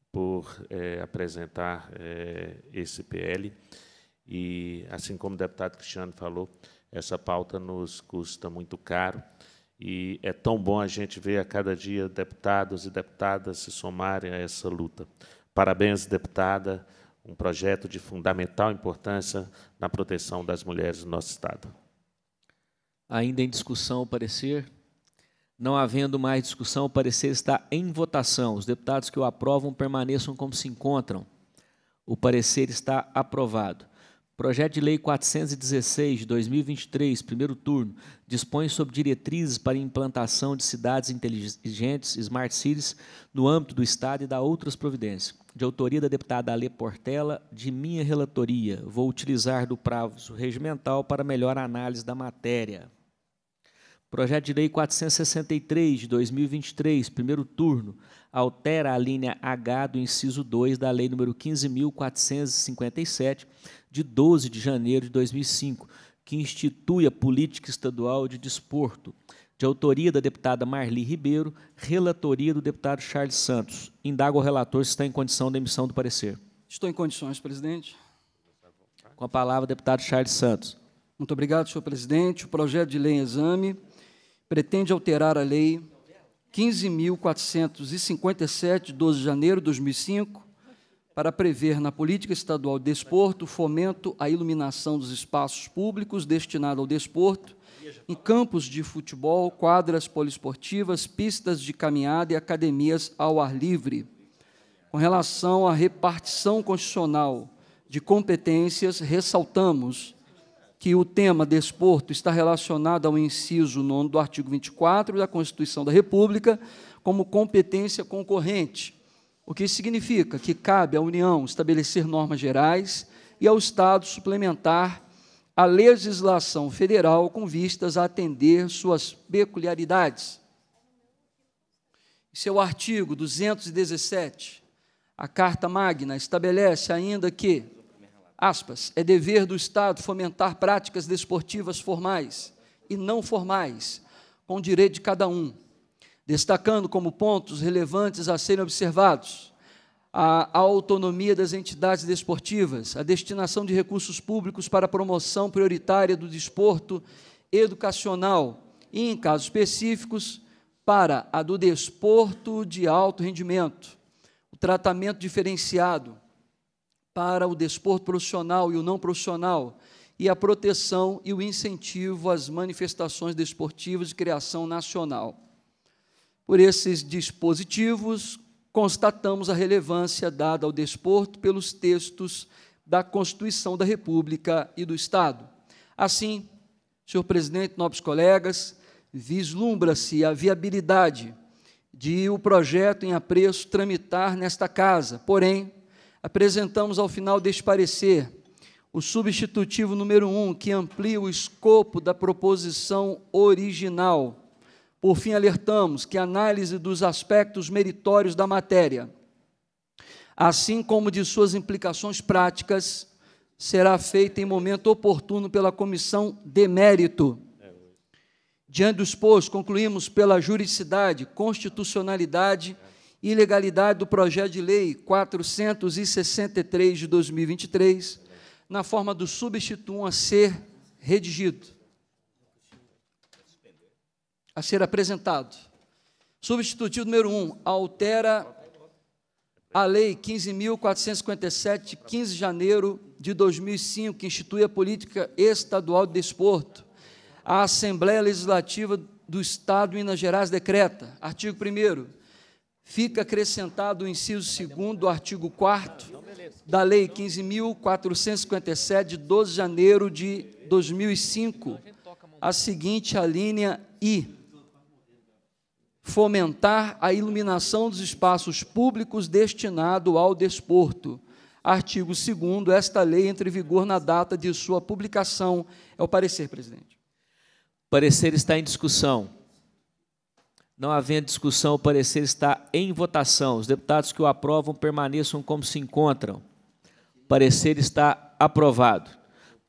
por é, apresentar é, esse PL. E, assim como o deputado Cristiano falou, essa pauta nos custa muito caro e é tão bom a gente ver a cada dia deputados e deputadas se somarem a essa luta. Parabéns, deputada, um projeto de fundamental importância na proteção das mulheres do nosso Estado. Ainda em discussão o parecer?
Não havendo mais discussão, o parecer está em votação. Os deputados que o aprovam permaneçam como se encontram. O parecer está aprovado. Projeto de Lei 416 de 2023, primeiro turno, dispõe sobre diretrizes para implantação de cidades inteligentes, smart cities, no âmbito do Estado e da outras providências. De autoria da deputada Ale Portela, de minha relatoria, vou utilizar do prazo regimental para melhor análise da matéria. Projeto de Lei 463 de 2023, primeiro turno, altera a linha H do inciso 2 da Lei Número 15.457, de 12 de janeiro de 2005, que institui a Política Estadual de Desporto, de autoria da deputada Marli Ribeiro, relatoria do deputado Charles Santos. Indaga o relator se está em condição da emissão do parecer.
Estou em condições, presidente.
Com a palavra, deputado Charles Santos.
Muito obrigado, senhor presidente. O projeto de lei em exame pretende alterar a lei 15.457, 12 de janeiro de 2005, para prever na política estadual de desporto fomento à iluminação dos espaços públicos destinados ao desporto, em campos de futebol, quadras poliesportivas, pistas de caminhada e academias ao ar livre. Com relação à repartição constitucional de competências, ressaltamos que o tema desporto está relacionado ao inciso 9 do artigo 24 da Constituição da República como competência concorrente, o que significa que cabe à União estabelecer normas gerais e ao Estado suplementar a legislação federal com vistas a atender suas peculiaridades. Esse é o artigo 217. A Carta Magna estabelece ainda que aspas, é dever do Estado fomentar práticas desportivas formais e não formais, com direito de cada um, destacando como pontos relevantes a serem observados a, autonomia das entidades desportivas, a destinação de recursos públicos para a promoção prioritária do desporto educacional e, em casos específicos, para a do desporto de alto rendimento, o tratamento diferenciado para o desporto profissional e o não profissional e a proteção e o incentivo às manifestações desportivas de criação nacional. Por esses dispositivos, constatamos a relevância dada ao desporto pelos textos da Constituição da República e do Estado. Assim, senhor presidente, nobres colegas, vislumbra-se a viabilidade de o projeto em apreço tramitar nesta casa, porém, apresentamos ao final deste parecer o substitutivo número 1, um, que amplia o escopo da proposição original. Por fim, alertamos que a análise dos aspectos meritórios da matéria, assim como de suas implicações práticas, será feita em momento oportuno pela comissão de mérito. Diante dos postos, concluímos pela juridicidade, constitucionalidade ilegalidade do projeto de lei 463 de 2023, na forma do substituto a ser redigido, a ser apresentado. Substitutivo número 1 um, altera a Lei 15.457, 15 de janeiro de 2005, que institui a política estadual de desporto. A Assembleia Legislativa do Estado de Minas Gerais decreta, artigo 1 fica acrescentado o inciso 2 do artigo 4 da Lei 15.457, de 12 de janeiro de 2005, a seguinte alínea: linha I. Fomentar a iluminação dos espaços públicos destinado ao desporto. Artigo 2 esta lei entra em vigor na data de sua publicação. É o parecer, presidente.
O parecer está em discussão. Não havendo discussão, o parecer está em votação. Os deputados que o aprovam permaneçam como se encontram. O parecer está aprovado.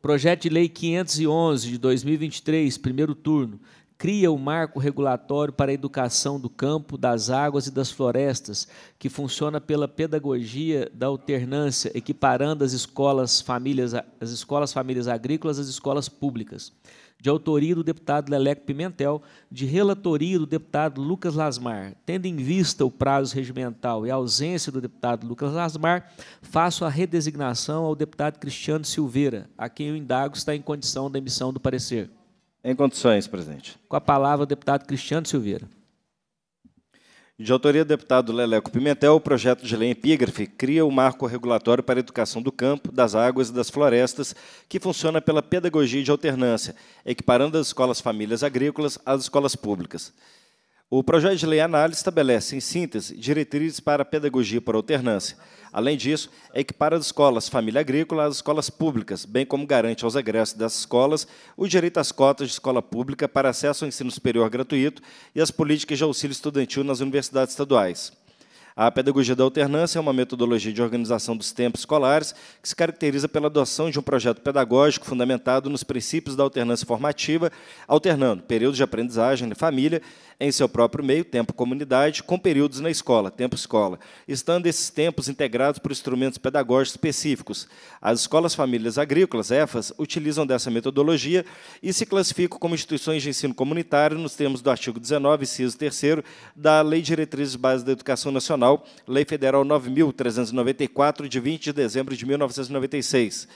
Projeto de Lei 511 de 2023, primeiro turno, cria o marco regulatório para a educação do campo, das águas e das florestas, que funciona pela pedagogia da alternância, equiparando as escolas famílias, as escolas famílias agrícolas às escolas públicas de autoria do deputado Leleco Pimentel, de relatoria do deputado Lucas Lasmar. Tendo em vista o prazo regimental e a ausência do deputado Lucas Lasmar, faço a redesignação ao deputado Cristiano Silveira, a quem eu indago está em condição da emissão do parecer.
Em condições, presidente. Com a
palavra, o deputado Cristiano
Silveira. De autoria do deputado Leleco Pimentel, o projeto de lei epígrafe cria o marco regulatório para a educação do campo, das águas e das florestas, que funciona pela pedagogia de alternância, equiparando as escolas famílias agrícolas às escolas públicas. O projeto de lei análise estabelece, em síntese, diretrizes para a pedagogia por alternância. Além disso, é equipara as escolas família agrícola às escolas públicas, bem como garante aos egressos das escolas o direito às cotas de escola pública para acesso ao ensino superior gratuito e às políticas de auxílio estudantil nas universidades estaduais. A pedagogia da alternância é uma metodologia de organização dos tempos escolares que se caracteriza pela adoção de um projeto pedagógico fundamentado nos princípios da alternância formativa, alternando períodos de aprendizagem na família em seu próprio meio, tempo comunidade, com períodos na escola, tempo escola, estando esses tempos integrados por instrumentos pedagógicos específicos. As escolas famílias agrícolas, EFAS, utilizam dessa metodologia e se classificam como instituições de ensino comunitário nos termos do artigo 19, inciso 3 da Lei Diretrizes Básicas da Educação Nacional, Lei Federal 9394 de 20 de dezembro de 1996.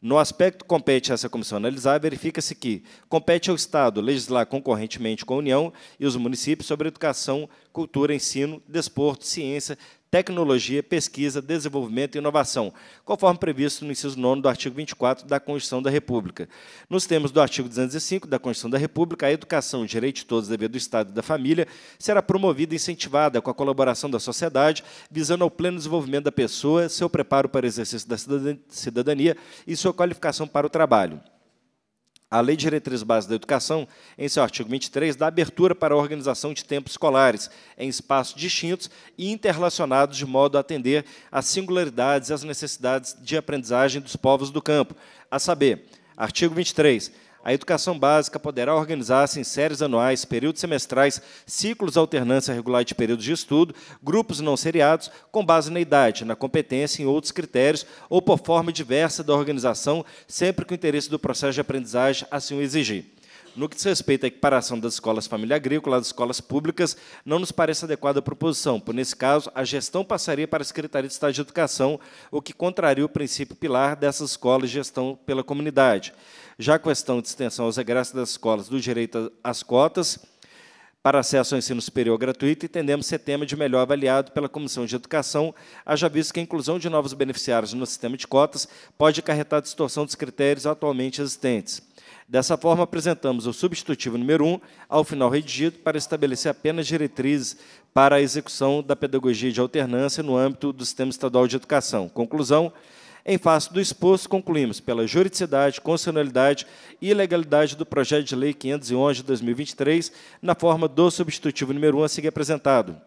No aspecto que compete a essa comissão analisar, verifica-se que compete ao Estado legislar concorrentemente com a União e os municípios sobre educação, cultura, ensino, desporto, ciência, tecnologia, pesquisa, desenvolvimento e inovação, conforme previsto no inciso 9 do artigo 24 da Constituição da República. Nos termos do artigo 205 da Constituição da República, a educação, direito de todos, dever do Estado e da família, será promovida e incentivada com a colaboração da sociedade, visando ao pleno desenvolvimento da pessoa, seu preparo para o exercício da cidadania e sua qualificação para o trabalho. A Lei de Diretriz Básica da Educação, em seu artigo 23, dá abertura para a organização de tempos escolares em espaços distintos e interrelacionados de modo a atender às singularidades e às necessidades de aprendizagem dos povos do campo. A saber, artigo 23, a educação básica poderá organizar-se em séries anuais, períodos semestrais, ciclos de alternância regular de períodos de estudo, grupos não seriados, com base na idade, na competência e em outros critérios, ou por forma diversa da organização, sempre que o interesse do processo de aprendizagem assim o exigir. No que diz respeito à equiparação das escolas família agrícola às escolas públicas, não nos parece adequada a proposição, por nesse caso, a gestão passaria para a Secretaria de Estado de Educação, o que contraria o princípio pilar dessas escolas de gestão pela comunidade. Já a questão de extensão aos egressos das escolas do direito às cotas para acesso ao ensino superior gratuito, entendemos ser tema de melhor avaliado pela Comissão de Educação, haja visto que a inclusão de novos beneficiários no sistema de cotas pode acarretar distorção dos critérios atualmente existentes. Dessa forma, apresentamos o substitutivo número 1 ao final redigido para estabelecer apenas diretrizes para a execução da pedagogia de alternância no âmbito do sistema estadual de educação. Conclusão, em face do exposto, concluímos pela juridicidade, constitucionalidade e legalidade do projeto de lei 511 de 2023, na forma do substitutivo número 1 a seguir apresentado.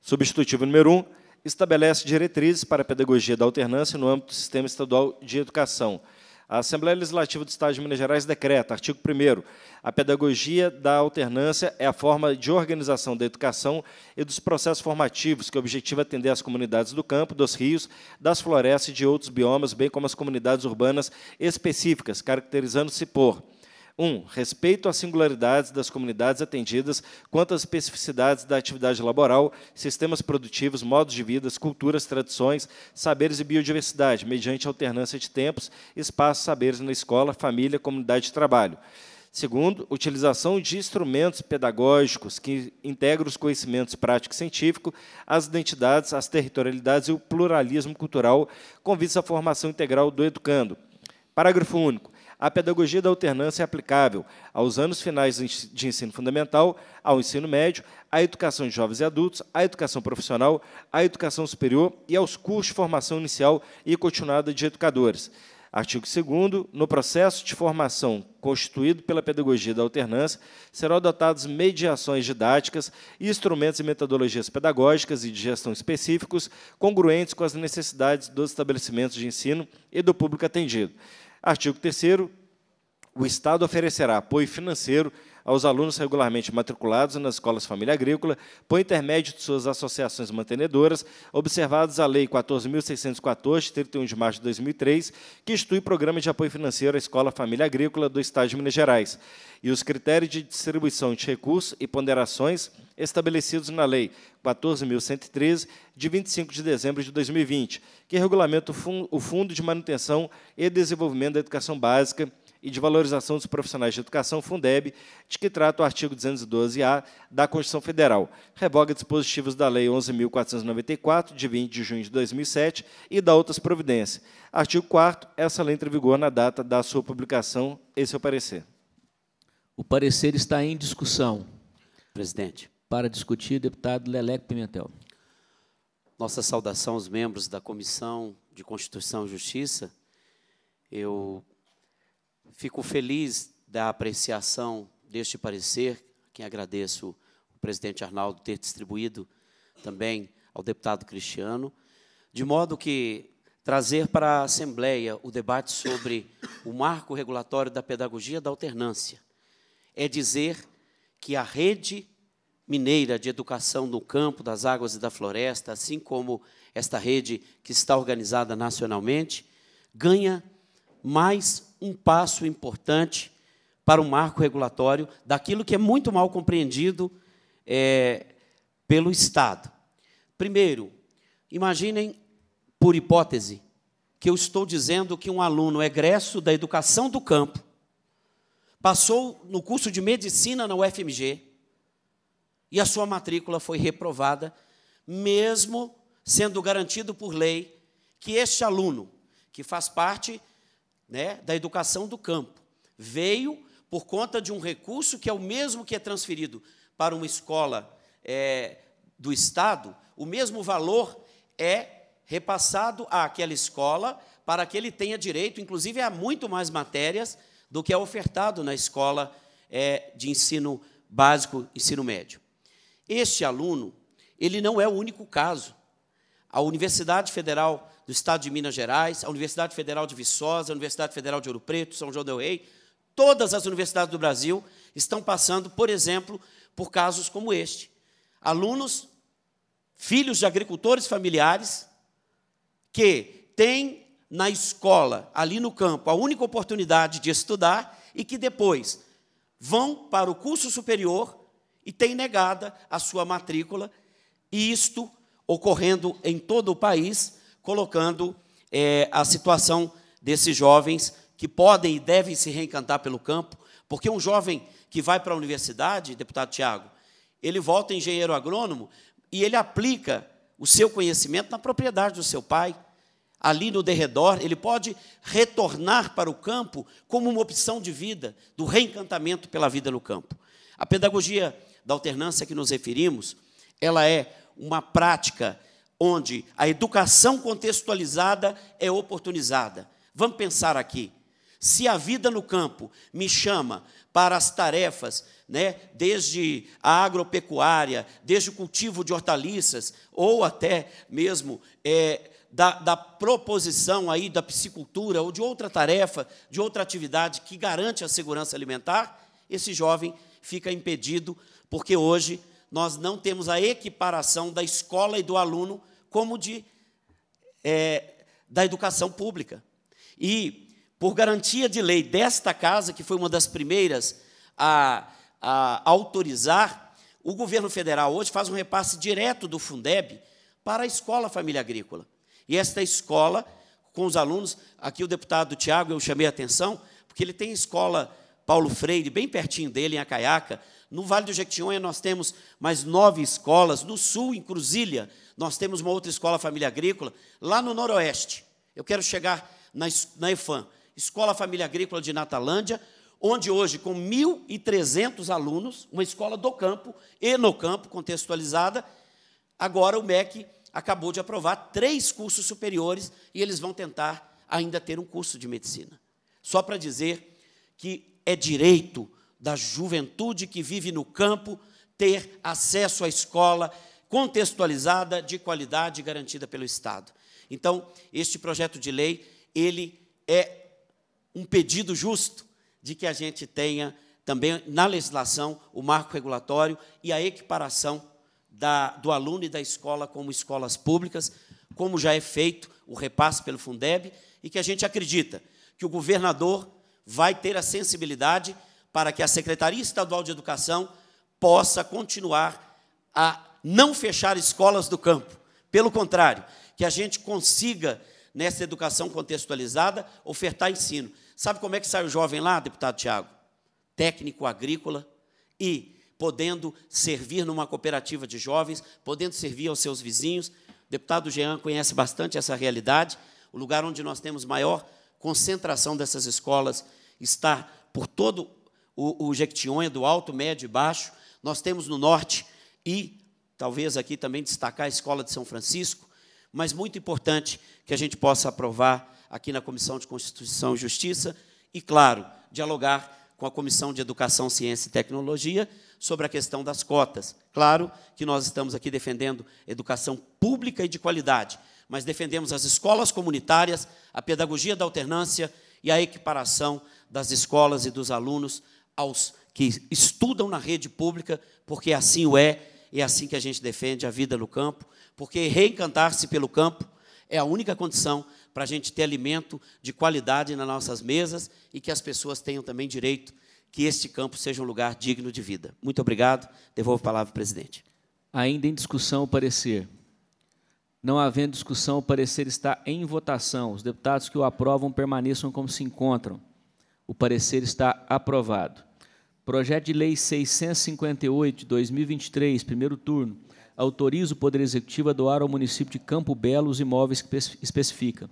Substitutivo número 1 estabelece diretrizes para a pedagogia da alternância no âmbito do sistema estadual de educação. A Assembleia Legislativa do Estado de Minas Gerais decreta, artigo 1 a pedagogia da alternância é a forma de organização da educação e dos processos formativos que objetiva é atender as comunidades do campo, dos rios, das florestas e de outros biomas, bem como as comunidades urbanas específicas, caracterizando-se por 1. Respeito às singularidades das comunidades atendidas quanto às especificidades da atividade laboral, sistemas produtivos, modos de vida, culturas, tradições, saberes e biodiversidade, mediante alternância de tempos, espaços, saberes na escola, família, comunidade de trabalho. Segundo, utilização de instrumentos pedagógicos que integram os conhecimentos prático científico, as identidades, as territorialidades e o pluralismo cultural, com vista à formação integral do educando. Parágrafo único a pedagogia da alternância é aplicável aos anos finais de ensino fundamental, ao ensino médio, à educação de jovens e adultos, à educação profissional, à educação superior e aos cursos de formação inicial e continuada de educadores. Artigo 2 no processo de formação constituído pela pedagogia da alternância, serão adotadas mediações didáticas, e instrumentos e metodologias pedagógicas e de gestão específicos, congruentes com as necessidades dos estabelecimentos de ensino e do público atendido. Artigo 3 o Estado oferecerá apoio financeiro aos alunos regularmente matriculados nas escolas família agrícola, por intermédio de suas associações mantenedoras, observados a Lei 14.614, 31 de março de 2003, que institui programa de apoio financeiro à escola família agrícola do Estado de Minas Gerais, e os critérios de distribuição de recursos e ponderações estabelecidos na Lei 14.113, de 25 de dezembro de 2020, que regulamenta o Fundo de Manutenção e Desenvolvimento da Educação Básica e de Valorização dos Profissionais de Educação, Fundeb, de que trata o artigo 212-A da Constituição Federal, revoga dispositivos da Lei 11.494, de 20 de junho de 2007, e da outras providências. Artigo 4 essa lei entra em vigor na data da sua publicação. Esse é o parecer. O parecer está em discussão.
Presidente. Para discutir, deputado Leleco Pimentel.
Nossa saudação aos membros da Comissão de Constituição e Justiça. Eu Fico feliz da apreciação deste parecer, quem agradeço o presidente Arnaldo ter distribuído também ao deputado Cristiano, de modo que trazer para a Assembleia o debate sobre o marco regulatório da pedagogia da alternância é dizer que a rede mineira de educação no campo, das águas e da floresta, assim como esta rede que está organizada nacionalmente, ganha mais um passo importante para o um marco regulatório daquilo que é muito mal compreendido é, pelo Estado. Primeiro, imaginem, por hipótese, que eu estou dizendo que um aluno egresso da educação do campo passou no curso de medicina na UFMG e a sua matrícula foi reprovada, mesmo sendo garantido por lei que este aluno, que faz parte né, da educação do campo. Veio por conta de um recurso que é o mesmo que é transferido para uma escola é, do Estado, o mesmo valor é repassado àquela escola para que ele tenha direito, inclusive, a muito mais matérias do que é ofertado na escola é, de ensino básico, ensino médio. Este aluno, ele não é o único caso. A Universidade Federal do Estado de Minas Gerais, a Universidade Federal de Viçosa, a Universidade Federal de Ouro Preto, São João del Rei, todas as universidades do Brasil estão passando, por exemplo, por casos como este. Alunos, filhos de agricultores familiares, que têm na escola, ali no campo, a única oportunidade de estudar e que depois vão para o curso superior e têm negada a sua matrícula, e isto ocorrendo em todo o país colocando é, a situação desses jovens que podem e devem se reencantar pelo campo, porque um jovem que vai para a universidade, deputado Tiago, ele volta engenheiro agrônomo e ele aplica o seu conhecimento na propriedade do seu pai, ali no derredor, ele pode retornar para o campo como uma opção de vida, do reencantamento pela vida no campo. A pedagogia da alternância que nos referimos, ela é uma prática onde a educação contextualizada é oportunizada. Vamos pensar aqui. Se a vida no campo me chama para as tarefas, né, desde a agropecuária, desde o cultivo de hortaliças, ou até mesmo é, da, da, proposição aí da piscicultura ou de outra tarefa, de outra atividade que garante a segurança alimentar, esse jovem fica impedido, porque hoje nós não temos a equiparação da escola e do aluno como de, é, da educação pública. E, por garantia de lei desta casa, que foi uma das primeiras a, a autorizar, o governo federal hoje faz um repasse direto do Fundeb para a escola família agrícola. E esta escola, com os alunos, aqui o deputado Tiago, eu chamei a atenção, porque ele tem escola Paulo Freire, bem pertinho dele, em Acaiaca. No Vale do Jequitinhonha nós temos mais nove escolas. No sul, em Cruzília, nós temos uma outra escola família agrícola. Lá no noroeste, eu quero chegar na, na EFAM, Escola Família Agrícola de Natalândia, onde hoje, com 1.300 alunos, uma escola do campo e no campo, contextualizada, agora o MEC acabou de aprovar três cursos superiores e eles vão tentar ainda ter um curso de medicina. Só para dizer que é direito da juventude que vive no campo ter acesso à escola contextualizada, de qualidade garantida pelo Estado. Então, este projeto de lei, ele é um pedido justo de que a gente tenha também na legislação o marco regulatório e a equiparação da, do aluno e da escola como escolas públicas, como já é feito o repasse pelo Fundeb, e que a gente acredita que o governador vai ter a sensibilidade para que a Secretaria Estadual de Educação possa continuar a não fechar escolas do campo. Pelo contrário, que a gente consiga, nessa educação contextualizada, ofertar ensino. Sabe como é que sai o jovem lá, deputado Tiago? Técnico agrícola e podendo servir numa cooperativa de jovens, podendo servir aos seus vizinhos. O deputado Jean conhece bastante essa realidade, o lugar onde nós temos maior concentração dessas escolas está por todo o, o Jequitinhonha, do alto, médio e baixo. Nós temos no norte e talvez aqui também destacar a Escola de São Francisco, mas muito importante que a gente possa aprovar aqui na Comissão de Constituição e Justiça e, claro, dialogar com a Comissão de Educação, Ciência e Tecnologia sobre a questão das cotas. Claro que nós estamos aqui defendendo educação pública e de qualidade, mas defendemos as escolas comunitárias, a pedagogia da alternância e a equiparação das escolas e dos alunos aos que estudam na rede pública, porque assim o é, e é assim que a gente defende a vida no campo, porque reencantar-se pelo campo é a única condição para a gente ter alimento de qualidade nas nossas mesas e que as
pessoas tenham também direito
que este campo seja um lugar digno de vida. Muito obrigado. Devolvo a
palavra ao presidente. Ainda em discussão o parecer. Não havendo discussão, o parecer está em votação. Os deputados que o aprovam permaneçam como se encontram. O parecer está aprovado. Projeto de Lei 658 2023, primeiro turno, autoriza o Poder Executivo a doar ao município de Campo Belo os imóveis que especifica.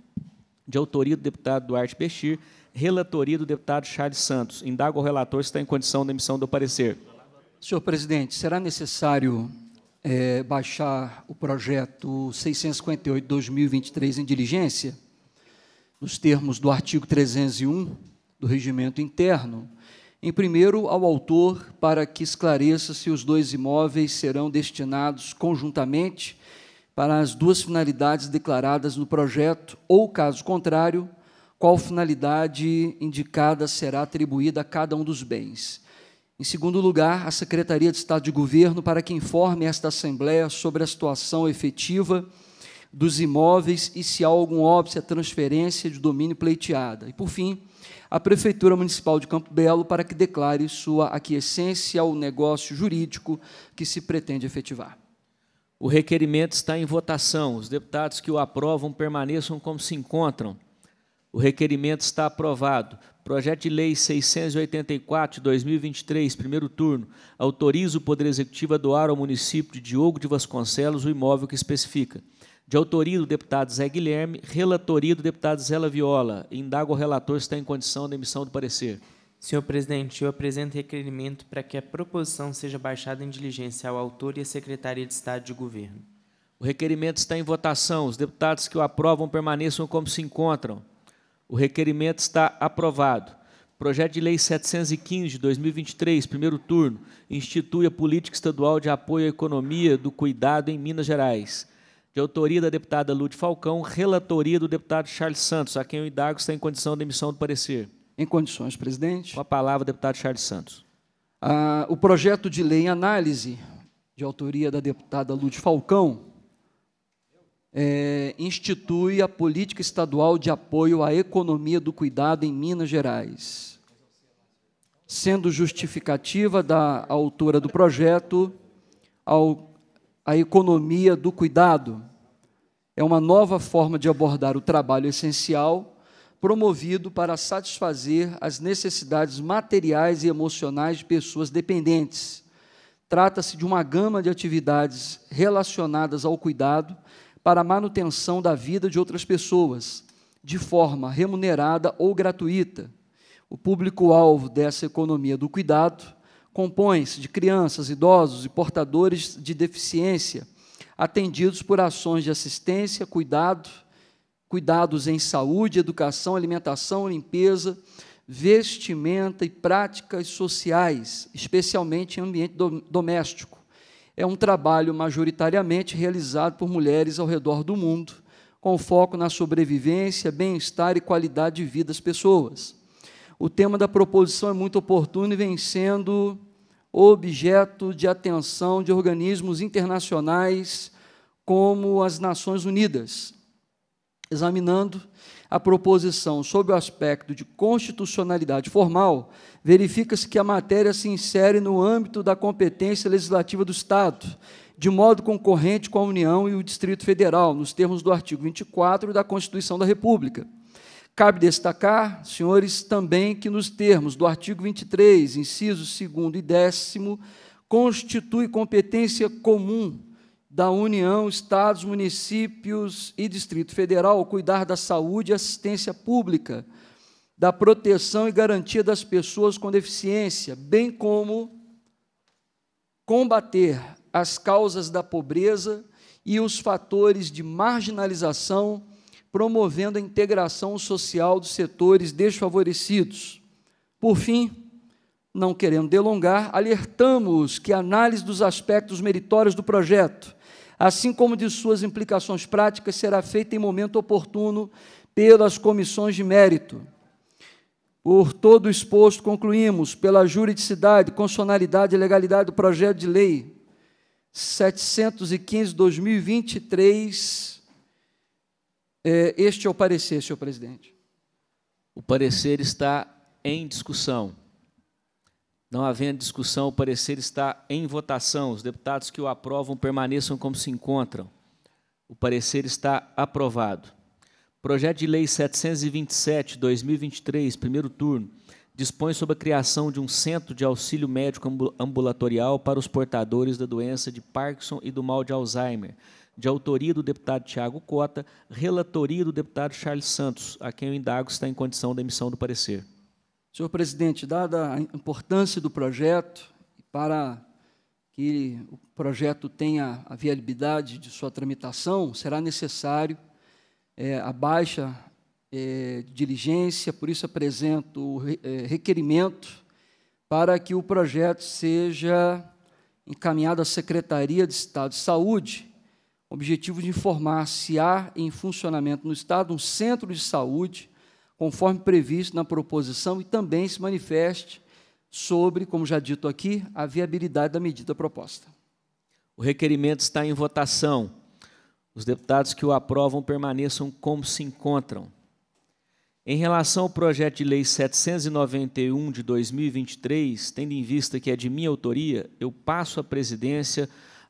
De autoria do deputado Duarte Bechir, relatoria do deputado Charles Santos. Indaga o relator se está em condição da emissão do parecer.
Senhor presidente, será necessário é, baixar o projeto 658-2023 em diligência, nos termos do artigo 301 do regimento interno. Em primeiro, ao autor, para que esclareça se os dois imóveis serão destinados conjuntamente para as duas finalidades declaradas no projeto, ou, caso contrário, qual finalidade indicada será atribuída a cada um dos bens. Em segundo lugar, a Secretaria de Estado de Governo para que informe esta Assembleia sobre a situação efetiva dos imóveis e se há algum óbvio à transferência de domínio pleiteada. E, por fim, à Prefeitura Municipal de Campo Belo para que declare sua aquiescência ao negócio jurídico que se pretende efetivar. O requerimento está em votação. Os deputados que o aprovam
permaneçam como se encontram. O requerimento está aprovado. Projeto de Lei 684 de 2023, primeiro turno, autoriza o Poder Executivo a doar ao município de Diogo de Vasconcelos o imóvel que especifica de autoria do deputado Zé Guilherme, relatoria do deputado Zé Viola. Indago o relator se está em condição da emissão do parecer.
Senhor presidente, eu apresento requerimento para que a proposição seja baixada em diligência ao autor e à Secretaria de Estado de Governo. O requerimento está em votação. Os deputados que
o aprovam permaneçam como se encontram. O requerimento está aprovado. Projeto de Lei 715 de 2023, primeiro turno, institui a política estadual de apoio à economia do cuidado em Minas Gerais de é autoria da deputada Lúcia Falcão, relatoria do deputado Charles Santos, a quem o indago está em condição de emissão do parecer. Em condições,
presidente. Com a palavra, deputado Charles Santos. Ah, o projeto de lei em análise, de autoria da deputada Lúcia Falcão, é, institui a política estadual de apoio à economia do cuidado em Minas Gerais. Sendo justificativa da autora do projeto ao a economia do cuidado. É uma nova forma de abordar o trabalho essencial, promovido para satisfazer as necessidades materiais e emocionais de pessoas dependentes. Trata-se de uma gama de atividades relacionadas ao cuidado para a manutenção da vida de outras pessoas, de forma remunerada ou gratuita. O público-alvo dessa economia do cuidado compõe se de crianças, idosos e portadores de deficiência, atendidos por ações de assistência, cuidado, cuidados em saúde, educação, alimentação, limpeza, vestimenta e práticas sociais, especialmente em ambiente do, doméstico. É um trabalho majoritariamente realizado por mulheres ao redor do mundo, com foco na sobrevivência, bem-estar e qualidade de vida das pessoas. O tema da proposição é muito oportuno e vem sendo objeto de atenção de organismos internacionais como as Nações Unidas, examinando a proposição sob o aspecto de constitucionalidade formal, verifica-se que a matéria se insere no âmbito da competência legislativa do Estado, de modo concorrente com a União e o Distrito Federal, nos termos do artigo 24 da Constituição da República. Cabe destacar, senhores, também que nos termos do artigo 23, incisos 2 e 10, constitui competência comum da União, estados, municípios e Distrito Federal cuidar da saúde e assistência pública, da proteção e garantia das pessoas com deficiência, bem como combater as causas da pobreza e os fatores de marginalização promovendo a integração social dos setores desfavorecidos. Por fim, não querendo delongar, alertamos que a análise dos aspectos meritórios do projeto, assim como de suas implicações práticas, será feita em momento oportuno pelas comissões de mérito. Por todo o exposto, concluímos pela juridicidade, constitucionalidade e legalidade do projeto de lei 715-2023 é, este é o parecer, senhor presidente. O parecer está em
discussão. Não havendo discussão, o parecer está em votação. Os deputados que o aprovam permaneçam como se encontram. O parecer está aprovado. Projeto de Lei 727/2023, primeiro turno, dispõe sobre a criação de um centro de auxílio médico ambulatorial para os portadores da doença de Parkinson e do mal de Alzheimer, de autoria do deputado Tiago Cota,
relatoria
do deputado Charles Santos, a quem eu indago está em condição da emissão do parecer.
Senhor presidente, dada a importância do projeto, para que o projeto tenha a viabilidade de sua tramitação, será necessário é, a baixa é, diligência, por isso apresento o re, é, requerimento para que o projeto seja encaminhado à Secretaria de Estado de Saúde, objetivo de informar se há em funcionamento no Estado um centro de saúde, conforme previsto na proposição, e também se manifeste sobre, como já dito aqui, a viabilidade da medida proposta.
O requerimento está em votação. Os deputados que o aprovam permaneçam como se encontram. Em relação ao projeto de lei 791 de 2023, tendo em vista que é de minha autoria, eu passo a presidência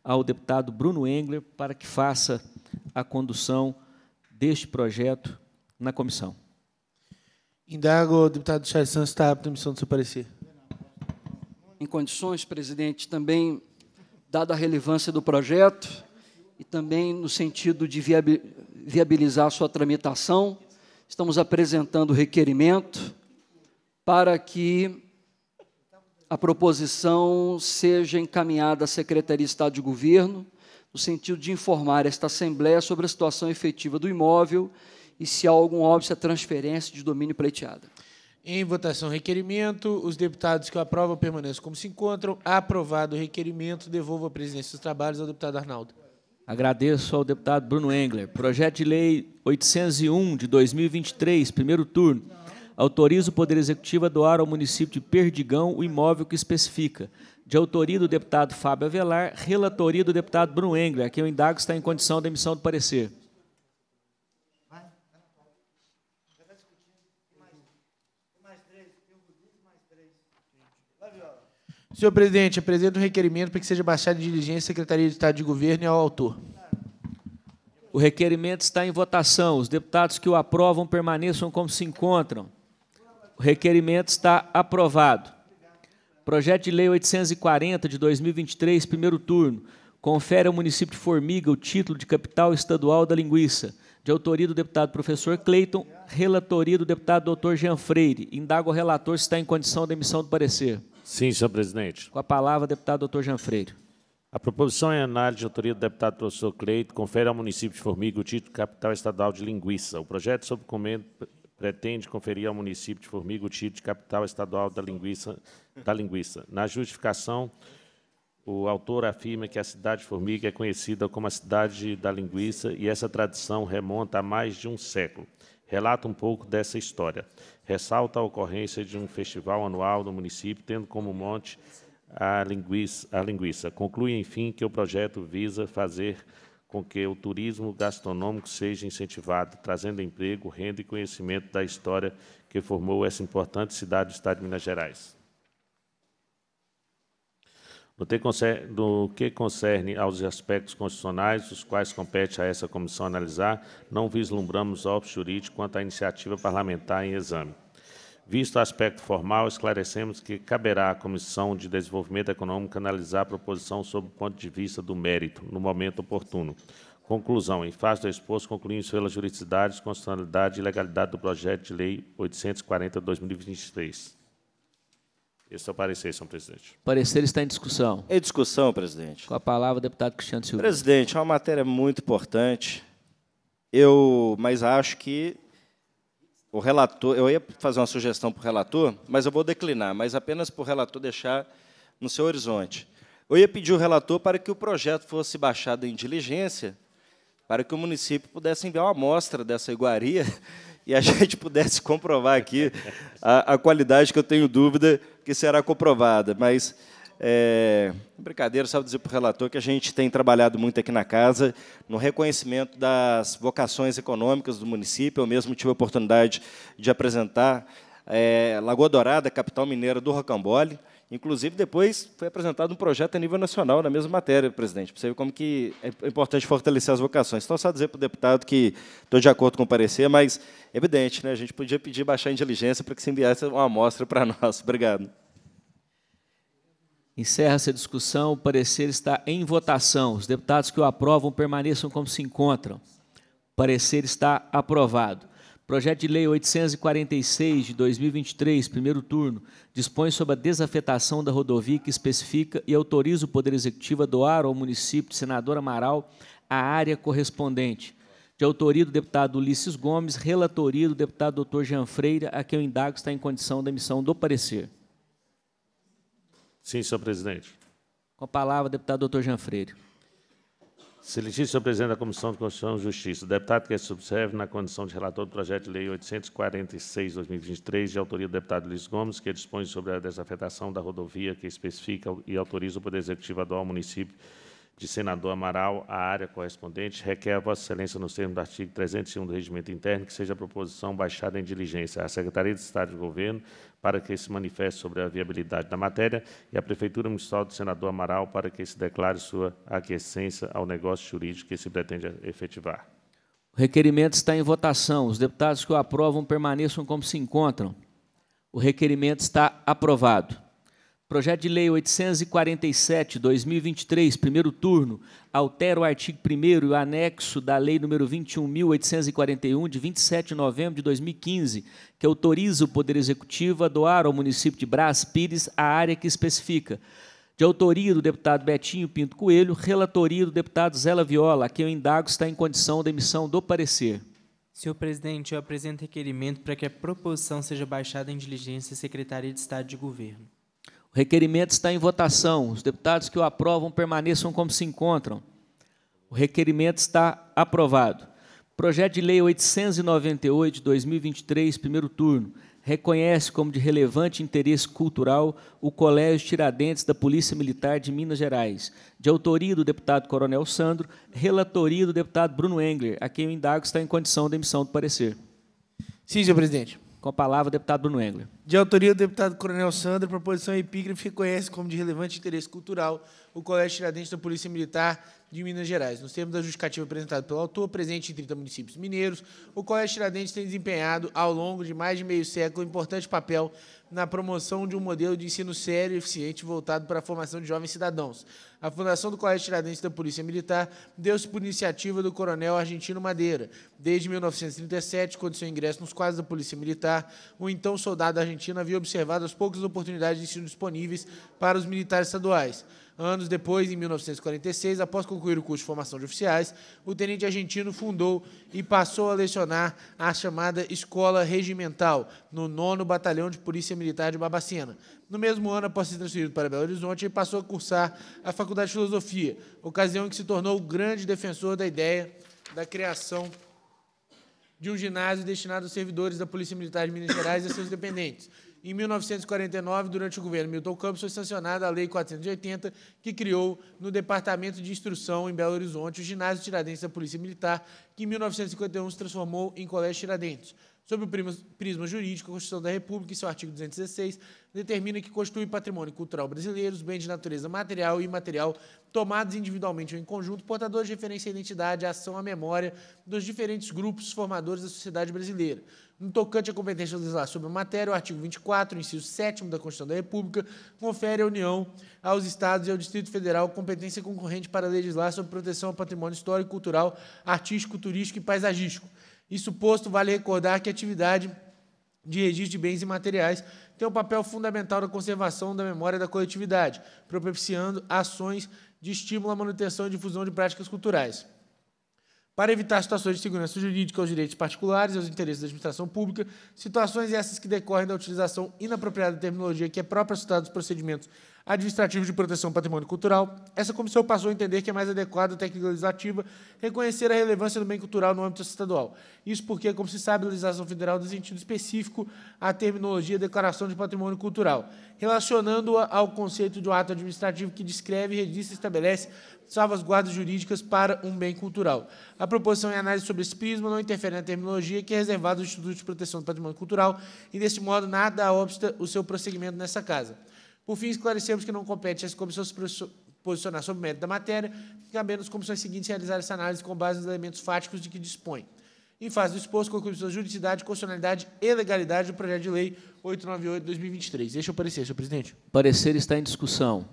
ao deputado Bruno Engler para que faça a condução deste
projeto na comissão. Indago, deputado Charles Santos, está apto a emissão do seu parecer.
Em condições, presidente, também, dada a relevância do projeto e também no sentido de viabilizar sua tramitação, estamos apresentando o requerimento para que a proposição seja encaminhada à Secretaria de Estado de Governo, no sentido de informar esta Assembleia sobre a situação efetiva do imóvel e se há algum óbvio à transferência de domínio pleiteada.
Em votação, requerimento. Os deputados que aprovam permaneçam como se encontram. Aprovado o requerimento, devolvo a presidência dos trabalhos ao deputado Arnaldo.
Agradeço ao deputado Bruno Engler. Projeto de Lei 801 de 2023, primeiro turno. Autoriza o Poder Executivo a doar ao município de Perdigão o imóvel que especifica. De autoria do deputado Fábio Avelar, relatoria do deputado Bruno Engler, a quem eu indago está em condição da emissão do parecer.
Senhor presidente, apresento um requerimento para que seja baixado em diligência à Secretaria de Estado de Governo e ao autor. O requerimento está em votação.
Os deputados que o aprovam permaneçam como se encontram. O requerimento está aprovado. Projeto de Lei 840 de 2023, primeiro turno, confere ao município de Formiga o título de capital estadual da linguiça, de autoria do deputado professor Cleiton, relatoria do deputado doutor Jean Freire. Indago o relator se está em
condição de emissão do parecer. Sim, senhor presidente. Com a palavra, deputado doutor Jean Freire. A proposição em análise de autoria do deputado professor Cleito confere ao município de Formiga o título de capital estadual de linguiça. O projeto, sob comendo pretende conferir ao município de Formiga o título de capital estadual da linguiça. Da linguiça. Na justificação, o autor afirma que a cidade de Formiga é conhecida como a cidade da linguiça e essa tradição remonta a mais de um século. Relata um pouco dessa história. Ressalta a ocorrência de um festival anual no município, tendo como monte a linguiça. A linguiça. Conclui, enfim, que o projeto visa fazer com que o turismo gastronômico seja incentivado, trazendo emprego, renda e conhecimento da história que formou essa importante cidade do Estado de Minas Gerais. No que concerne aos aspectos constitucionais, os quais compete a essa comissão analisar, não vislumbramos óbvio jurídico quanto à iniciativa parlamentar em exame. Visto o aspecto formal, esclarecemos que caberá à Comissão de Desenvolvimento Econômico analisar a proposição sob o ponto de vista do mérito, no momento oportuno. Conclusão. Em face do exposto, concluímos pela juridicidade, constitucionalidade e legalidade do projeto de lei 840-2023. Esse é o parecer, senhor presidente.
O parecer está em discussão.
Em discussão, presidente.
Com a palavra, deputado Cristiano Silva. Presidente, é uma matéria muito importante. Eu, mas acho que o relator, eu ia fazer uma sugestão para o relator, mas eu vou declinar, mas apenas para o relator deixar no seu horizonte. Eu ia pedir o relator para que o projeto fosse baixado em diligência, para que o município pudesse enviar uma amostra dessa iguaria e a gente pudesse comprovar aqui a, a qualidade que eu tenho dúvida que será comprovada. Mas é, é, brincadeira, só dizer para o relator que a gente tem trabalhado muito aqui na casa no reconhecimento das vocações econômicas do município. Eu mesmo tive a oportunidade de apresentar é, Lagoa Dourada, capital mineira do Rocambole. Inclusive, depois foi apresentado um projeto a nível nacional na mesma matéria, presidente, para você ver como que é importante fortalecer as vocações. Então, só dizer para o deputado que estou de acordo com o parecer, mas, evidente, né, a gente podia pedir baixar a inteligência para que se enviasse uma amostra para nós. Obrigado.
Encerra-se a discussão. O parecer está em votação. Os deputados que o aprovam permaneçam como se encontram. O parecer está aprovado. Projeto de Lei 846 de 2023, primeiro turno, dispõe sobre a desafetação da rodovia que especifica e autoriza o Poder Executivo a doar ao município de Senador Amaral a área correspondente. De autoria do deputado Ulisses Gomes, relatoria do deputado Dr. Jean Freira, a quem eu indago está em condição da emissão do parecer.
Sim, senhor presidente. Com a palavra, deputado doutor Jean Freire. Excelentíssimo senhor presidente da Comissão de Constituição e Justiça, deputado que subserve na condição de relator do projeto de lei 846-2023, de autoria do deputado Luiz Gomes, que dispõe sobre a desafetação da rodovia que especifica e autoriza o Poder Executivo a município de senador Amaral à área correspondente, requer a Vossa Excelência, nos termos do artigo 301 do Regimento Interno, que seja a proposição baixada em diligência à Secretaria de Estado de Governo para que se manifeste sobre a viabilidade da matéria e a Prefeitura Municipal do Senador Amaral para que se declare sua aquiescência ao negócio jurídico que se pretende efetivar.
O requerimento está em votação. Os deputados que o aprovam permaneçam como se encontram. O requerimento está aprovado. Projeto de Lei 847, 2023, primeiro turno, altera o artigo 1 e o anexo da Lei nº 21.841, de 27 de novembro de 2015, que autoriza o Poder Executivo a doar ao município de Brás Pires a área que especifica. De autoria do deputado Betinho Pinto Coelho, relatoria do deputado Zela Viola, a quem eu indago está em condição da emissão do parecer.
Senhor presidente, eu apresento requerimento para que a proposição seja baixada em diligência à Secretaria de Estado de Governo.
O requerimento está em votação. Os deputados que o aprovam permaneçam como se encontram. O requerimento está aprovado. Projeto de Lei 898 de 2023, primeiro turno, reconhece como de relevante interesse cultural o Colégio Tiradentes da Polícia Militar de Minas Gerais, de autoria do deputado Coronel Sandro, relatoria do deputado Bruno Engler, a quem o indago está em condição de emissão do parecer. Sim, senhor presidente. Com a palavra, o deputado Bruno Engler.
De autoria do deputado Coronel Sandro, proposição é epígrafe conhece como de relevante interesse cultural, o Colégio Tiradentes da Polícia Militar de Minas Gerais. Nos termos da justificativa apresentada pelo autor, presente em 30 municípios mineiros, o Colégio Tiradentes tem desempenhado, ao longo de mais de meio século, um importante papel na promoção de um modelo de ensino sério e eficiente voltado para a formação de jovens cidadãos. A fundação do Colégio Tiradentes da Polícia Militar deu-se por iniciativa do coronel argentino Madeira. Desde 1937, quando seu ingresso nos quadros da Polícia Militar, o então soldado argentino havia observado as poucas oportunidades de ensino disponíveis para os militares estaduais. Anos depois, em 1946, após concluir o curso de formação de oficiais, o tenente argentino fundou e passou a lecionar a chamada Escola Regimental, no 9 Batalhão de Polícia Militar de Babacena. No mesmo ano, após ser transferido para Belo Horizonte, ele passou a cursar a Faculdade de Filosofia, ocasião em que se tornou o grande defensor da ideia da criação de um ginásio destinado aos servidores da Polícia Militar de Minas Gerais e a seus dependentes. Em 1949, durante o governo Milton Campos, foi sancionada a Lei 480, que criou no Departamento de Instrução em Belo Horizonte o Ginásio Tiradentes da Polícia Militar, que em 1951 se transformou em Colégio Tiradentes sob o prisma jurídico, a Constituição da República, em seu artigo 216, determina que constitui patrimônio cultural brasileiro os bens de natureza material e imaterial tomados individualmente ou em conjunto, portadores de referência à identidade, à ação, à memória dos diferentes grupos formadores da sociedade brasileira. No tocante à competência de legislar sobre a matéria, o artigo 24, inciso 7 da Constituição da República, confere à União, aos Estados e ao Distrito Federal competência concorrente para legislar sobre proteção ao patrimônio histórico, cultural, artístico, turístico e paisagístico isso posto, vale recordar que a atividade de registro de bens e materiais tem um papel fundamental na conservação da memória da coletividade, propiciando ações de estímulo à manutenção e difusão de práticas culturais. Para evitar situações de segurança jurídica aos direitos particulares e aos interesses da administração pública, situações essas que decorrem da utilização inapropriada da terminologia que é própria citada dos procedimentos administrativo de proteção patrimônio cultural, essa comissão passou a entender que é mais adequada a técnica legislativa reconhecer a relevância do bem cultural no âmbito estadual. Isso porque, como se sabe, a legislação federal dá sentido específico à terminologia declaração de patrimônio cultural, relacionando-a ao conceito de um ato administrativo que descreve, registra e estabelece salvaguardas jurídicas para um bem cultural. A proposição e análise sobre esse prisma não interfere na terminologia que é reservada ao Instituto de Proteção do Patrimônio Cultural e, deste modo, nada obsta o seu prosseguimento nessa casa. Por fim, esclarecemos que não compete às comissões posicionar sobre o mérito da matéria, cabendo às comissões seguintes realizar essa análise com base nos elementos fáticos de que dispõe. Em fase do exposto, com a de juridicidade, constitucionalidade e legalidade do projeto de lei 898-2023. Deixa o parecer, senhor presidente.
O parecer está em discussão.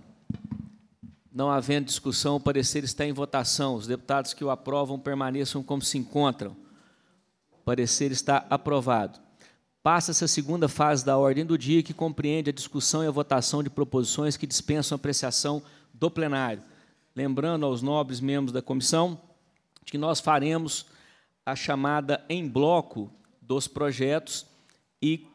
Não havendo discussão, o parecer está em votação. Os deputados que o aprovam permaneçam como se encontram. O parecer está aprovado passa essa segunda fase da ordem do dia, que compreende a discussão e a votação de proposições que dispensam apreciação do plenário. Lembrando aos nobres membros da comissão de que nós faremos a chamada em bloco dos projetos e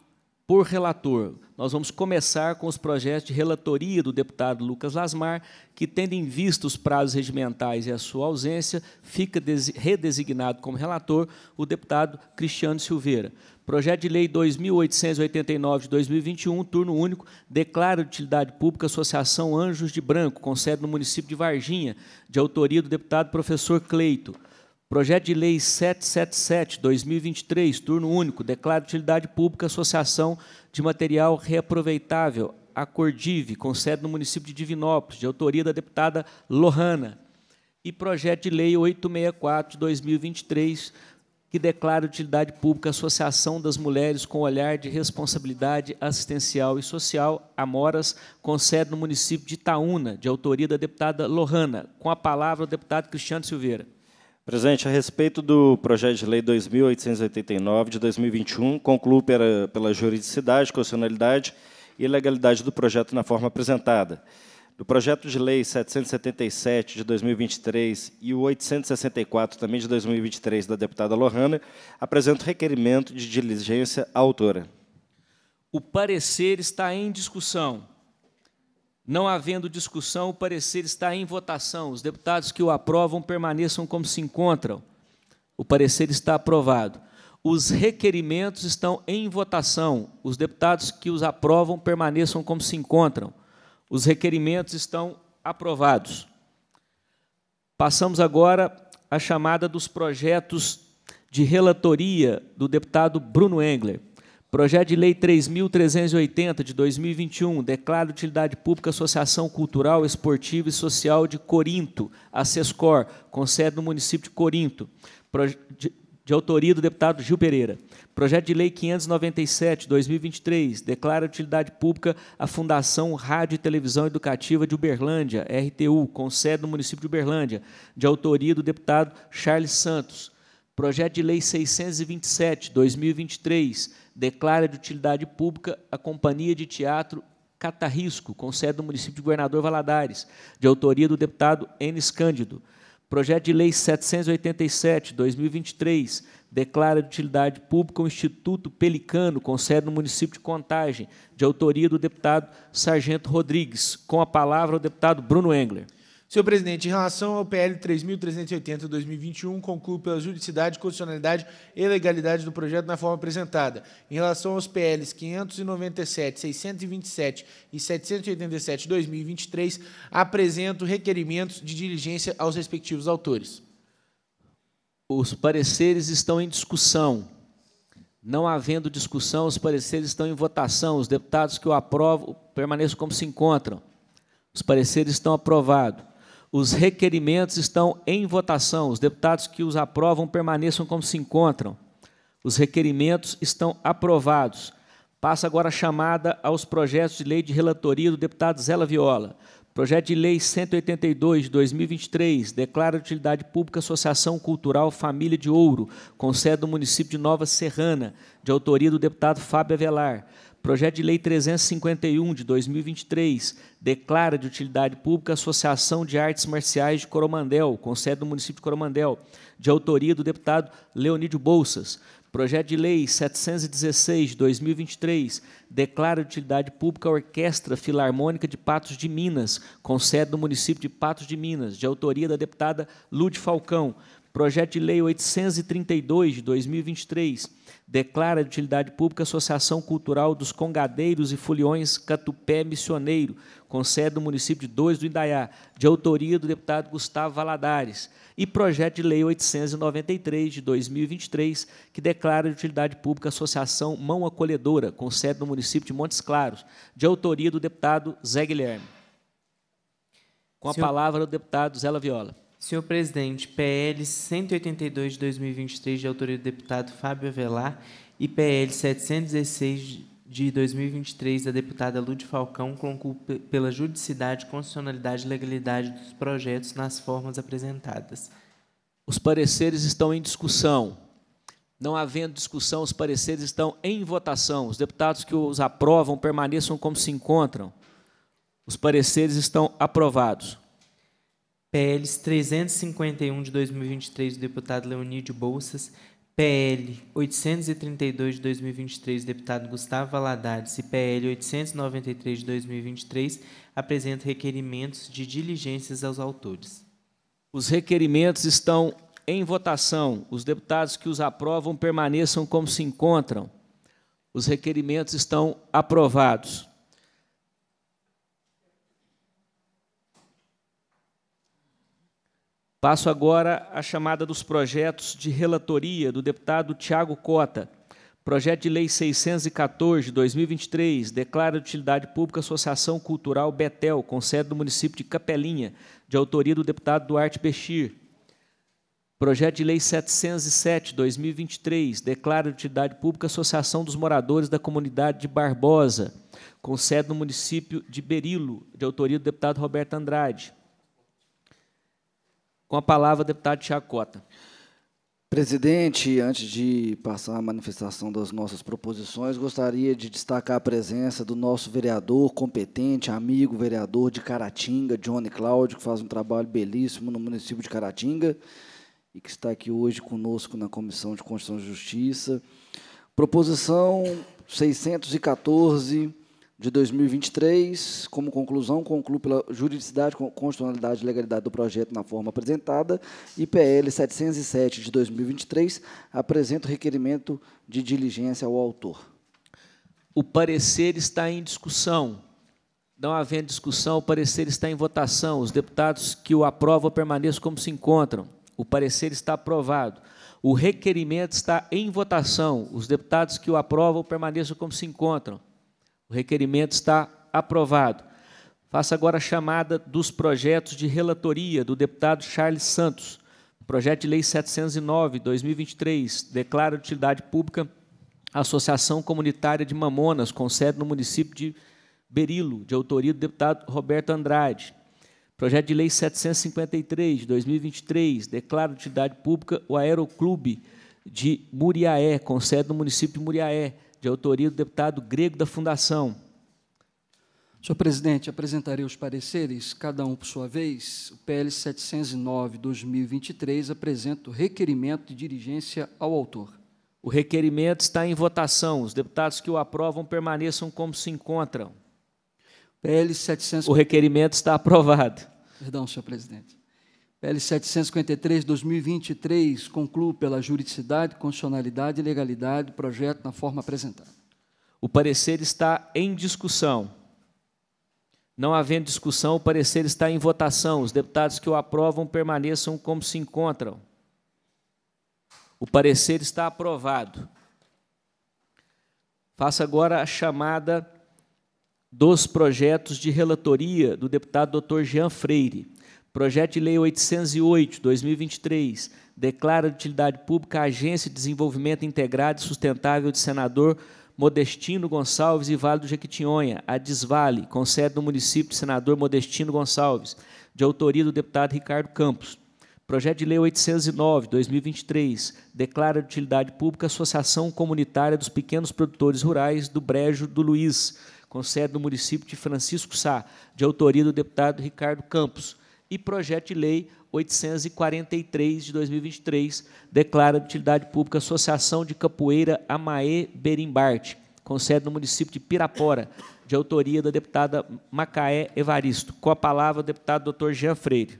por relator. Nós vamos começar com os projetos de relatoria do deputado Lucas Lasmar, que, tendo em vista os prazos regimentais e a sua ausência, fica redesignado como relator o deputado Cristiano Silveira. Projeto de Lei 2889 de 2021, turno único, declara de utilidade pública Associação Anjos de Branco, com sede no município de Varginha, de autoria do deputado professor Cleito. Projeto de Lei 777, de 2023, turno único, declara de utilidade pública Associação de Material Reaproveitável, Acordive, com sede no município de Divinópolis, de autoria da deputada Lohana. E projeto de Lei 864, de 2023, que declara utilidade pública a Associação das Mulheres com Olhar de Responsabilidade Assistencial e Social, Amoras, com sede no município de Itaúna, de autoria da deputada Lohana. Com a palavra, o deputado Cristiano Silveira.
Presidente, a respeito do projeto de lei 2889 de 2021, concluo pela, pela juridicidade, constitucionalidade e legalidade do projeto na forma apresentada do projeto de lei 777 de 2023 e o 864 também de 2023 da deputada Lohana, apresento requerimento de diligência à autora.
O parecer está em discussão. Não havendo discussão, o parecer está em votação. Os deputados que o aprovam permaneçam como se encontram. O parecer está aprovado. Os requerimentos estão em votação. Os deputados que os aprovam permaneçam como se encontram. Os requerimentos estão aprovados. Passamos agora à chamada dos projetos de relatoria do deputado Bruno Engler. Projeto de Lei 3.380 de 2021 declara de utilidade pública Associação Cultural, Esportiva e Social de Corinto, a SESCOR, com sede no município de Corinto. Proje de autoria do deputado Gil Pereira. Projeto de Lei 597-2023 declara utilidade pública a Fundação Rádio e Televisão Educativa de Uberlândia, RTU, com sede no município de Uberlândia, de autoria do deputado Charles Santos. Projeto de Lei 627-2023 declara de utilidade pública a Companhia de Teatro Catarrisco, com sede no município de Governador Valadares, de autoria do deputado Enes Cândido. Projeto de Lei 787, 2023, declara de utilidade pública o Instituto Pelicano, com sede no município de Contagem, de autoria do
deputado Sargento Rodrigues. Com a palavra, o deputado Bruno Engler. Senhor presidente, em relação ao PL 3.380-2021, concluo pela juridicidade, constitucionalidade e legalidade do projeto na forma apresentada. Em relação aos PLs 597, 627 e 787-2023, apresento requerimentos de diligência aos respectivos autores.
Os pareceres estão em discussão. Não havendo discussão, os pareceres estão em votação. Os deputados que o aprovam permaneçam como se encontram. Os pareceres estão aprovados. Os requerimentos estão em votação. Os deputados que os aprovam permaneçam como se encontram. Os requerimentos estão aprovados. Passa agora a chamada aos projetos de lei de relatoria do deputado Zela Viola. Projeto de Lei 182 de 2023 declara de utilidade pública Associação Cultural Família de Ouro, com sede no município de Nova Serrana, de autoria do deputado Fábio Avelar. Projeto de Lei 351 de 2023 declara de utilidade pública a Associação de Artes Marciais de Coromandel, com sede no município de Coromandel, de autoria do deputado Leonídio Bolsas. Projeto de Lei 716 de 2023 declara de utilidade pública a Orquestra Filarmônica de Patos de Minas, com sede no município de Patos de Minas, de autoria da deputada Lude Falcão. Projeto de Lei 832 de 2023 declara de utilidade pública a Associação Cultural dos Congadeiros e Foliões Catupé Missioneiro, com sede no município de Dois do Indaiá, de autoria do deputado Gustavo Valadares, e projeto de lei 893 de 2023, que declara de utilidade pública a Associação Mão Acolhedora, com sede no município de Montes Claros, de autoria do deputado Zé Guilherme. Com a Senhor... palavra o deputado Zé Viola.
Senhor presidente, PL 182 de 2023, de autoria do deputado Fábio Avelar, e PL 716 de 2023, da deputada Lúcia Falcão, conclui pela judicidade, constitucionalidade e legalidade dos projetos nas formas apresentadas. Os pareceres estão em discussão. Não havendo
discussão, os pareceres estão em votação. Os deputados que os aprovam permaneçam como se
encontram. Os pareceres estão aprovados. PLs 351 de 2023 do deputado Leonídio Bolsas, PL 832 de 2023 do deputado Gustavo Valadares e PL 893 de 2023 apresenta requerimentos de diligências aos autores.
Os requerimentos estão em votação. Os deputados que os aprovam permaneçam como se encontram. Os requerimentos estão aprovados. Passo agora à chamada dos projetos de relatoria do deputado Tiago Cota. Projeto de Lei 614, 2023, declara de utilidade pública Associação Cultural Betel, com sede no município de Capelinha, de autoria do deputado Duarte Bechir. Projeto de Lei 707, 2023, declara de utilidade pública Associação dos Moradores da Comunidade de Barbosa, com sede no município de Berilo, de autoria do deputado Roberto Andrade. Com a palavra, deputado Chacota.
Presidente, antes de passar a manifestação das nossas proposições, gostaria de destacar a presença do nosso vereador competente, amigo vereador de Caratinga, Johnny Cláudio, que faz um trabalho belíssimo no município de Caratinga e que está aqui hoje conosco na Comissão de Constituição e Justiça. Proposição 614 de 2023. Como conclusão, concluo pela juridicidade, constitucionalidade e legalidade do projeto na forma apresentada. E PL 707 de 2023, apresento requerimento de diligência ao autor.
O parecer está em discussão. Não havendo discussão, o parecer está em votação. Os deputados que o aprovam permaneçam como se encontram. O parecer está aprovado. O requerimento está em votação. Os deputados que o aprovam permaneçam como se encontram. O requerimento está aprovado. Faço agora a chamada dos projetos de relatoria do deputado Charles Santos. Projeto de Lei 709, 2023, declara de utilidade pública a Associação Comunitária de Mamonas, com sede no município de Berilo, de autoria do deputado Roberto Andrade. Projeto de Lei 753, de 2023, declara de utilidade pública o Aeroclube de Muriaé,
com sede no município de Muriaé, de autoria do deputado grego da Fundação. Senhor presidente, apresentarei os pareceres, cada um por sua vez. O PL 709/2023 apresenta o requerimento de dirigência ao autor. O
requerimento está em votação. Os deputados que o aprovam permaneçam como se encontram.
PL 700. O requerimento está aprovado. Perdão, senhor presidente. PL 753, 2023, concluo pela juridicidade, constitucionalidade e legalidade do projeto na forma apresentada.
O parecer está em discussão. Não havendo discussão, o parecer está em votação. Os deputados que o aprovam permaneçam como se encontram. O parecer está aprovado. Faço agora a chamada dos projetos de relatoria do deputado Dr. Jean Freire. Projeto de Lei 808, 2023, declara de utilidade pública a Agência de Desenvolvimento Integrado e Sustentável de Senador Modestino Gonçalves e Vale do Jequitinhonha, a Desvale, com sede no município de Senador Modestino Gonçalves, de autoria do deputado Ricardo Campos. Projeto de Lei 809, 2023, declara de utilidade pública a Associação Comunitária dos Pequenos Produtores Rurais do Brejo do Luiz, com sede no município de Francisco Sá, de autoria do deputado Ricardo Campos e projeto de lei 843 de 2023 declara de utilidade pública a Associação de Capoeira Amaê Berimbarte, com sede no município de Pirapora, de autoria da
deputada Macaé Evaristo. Com a palavra, o deputado doutor Jean Freire.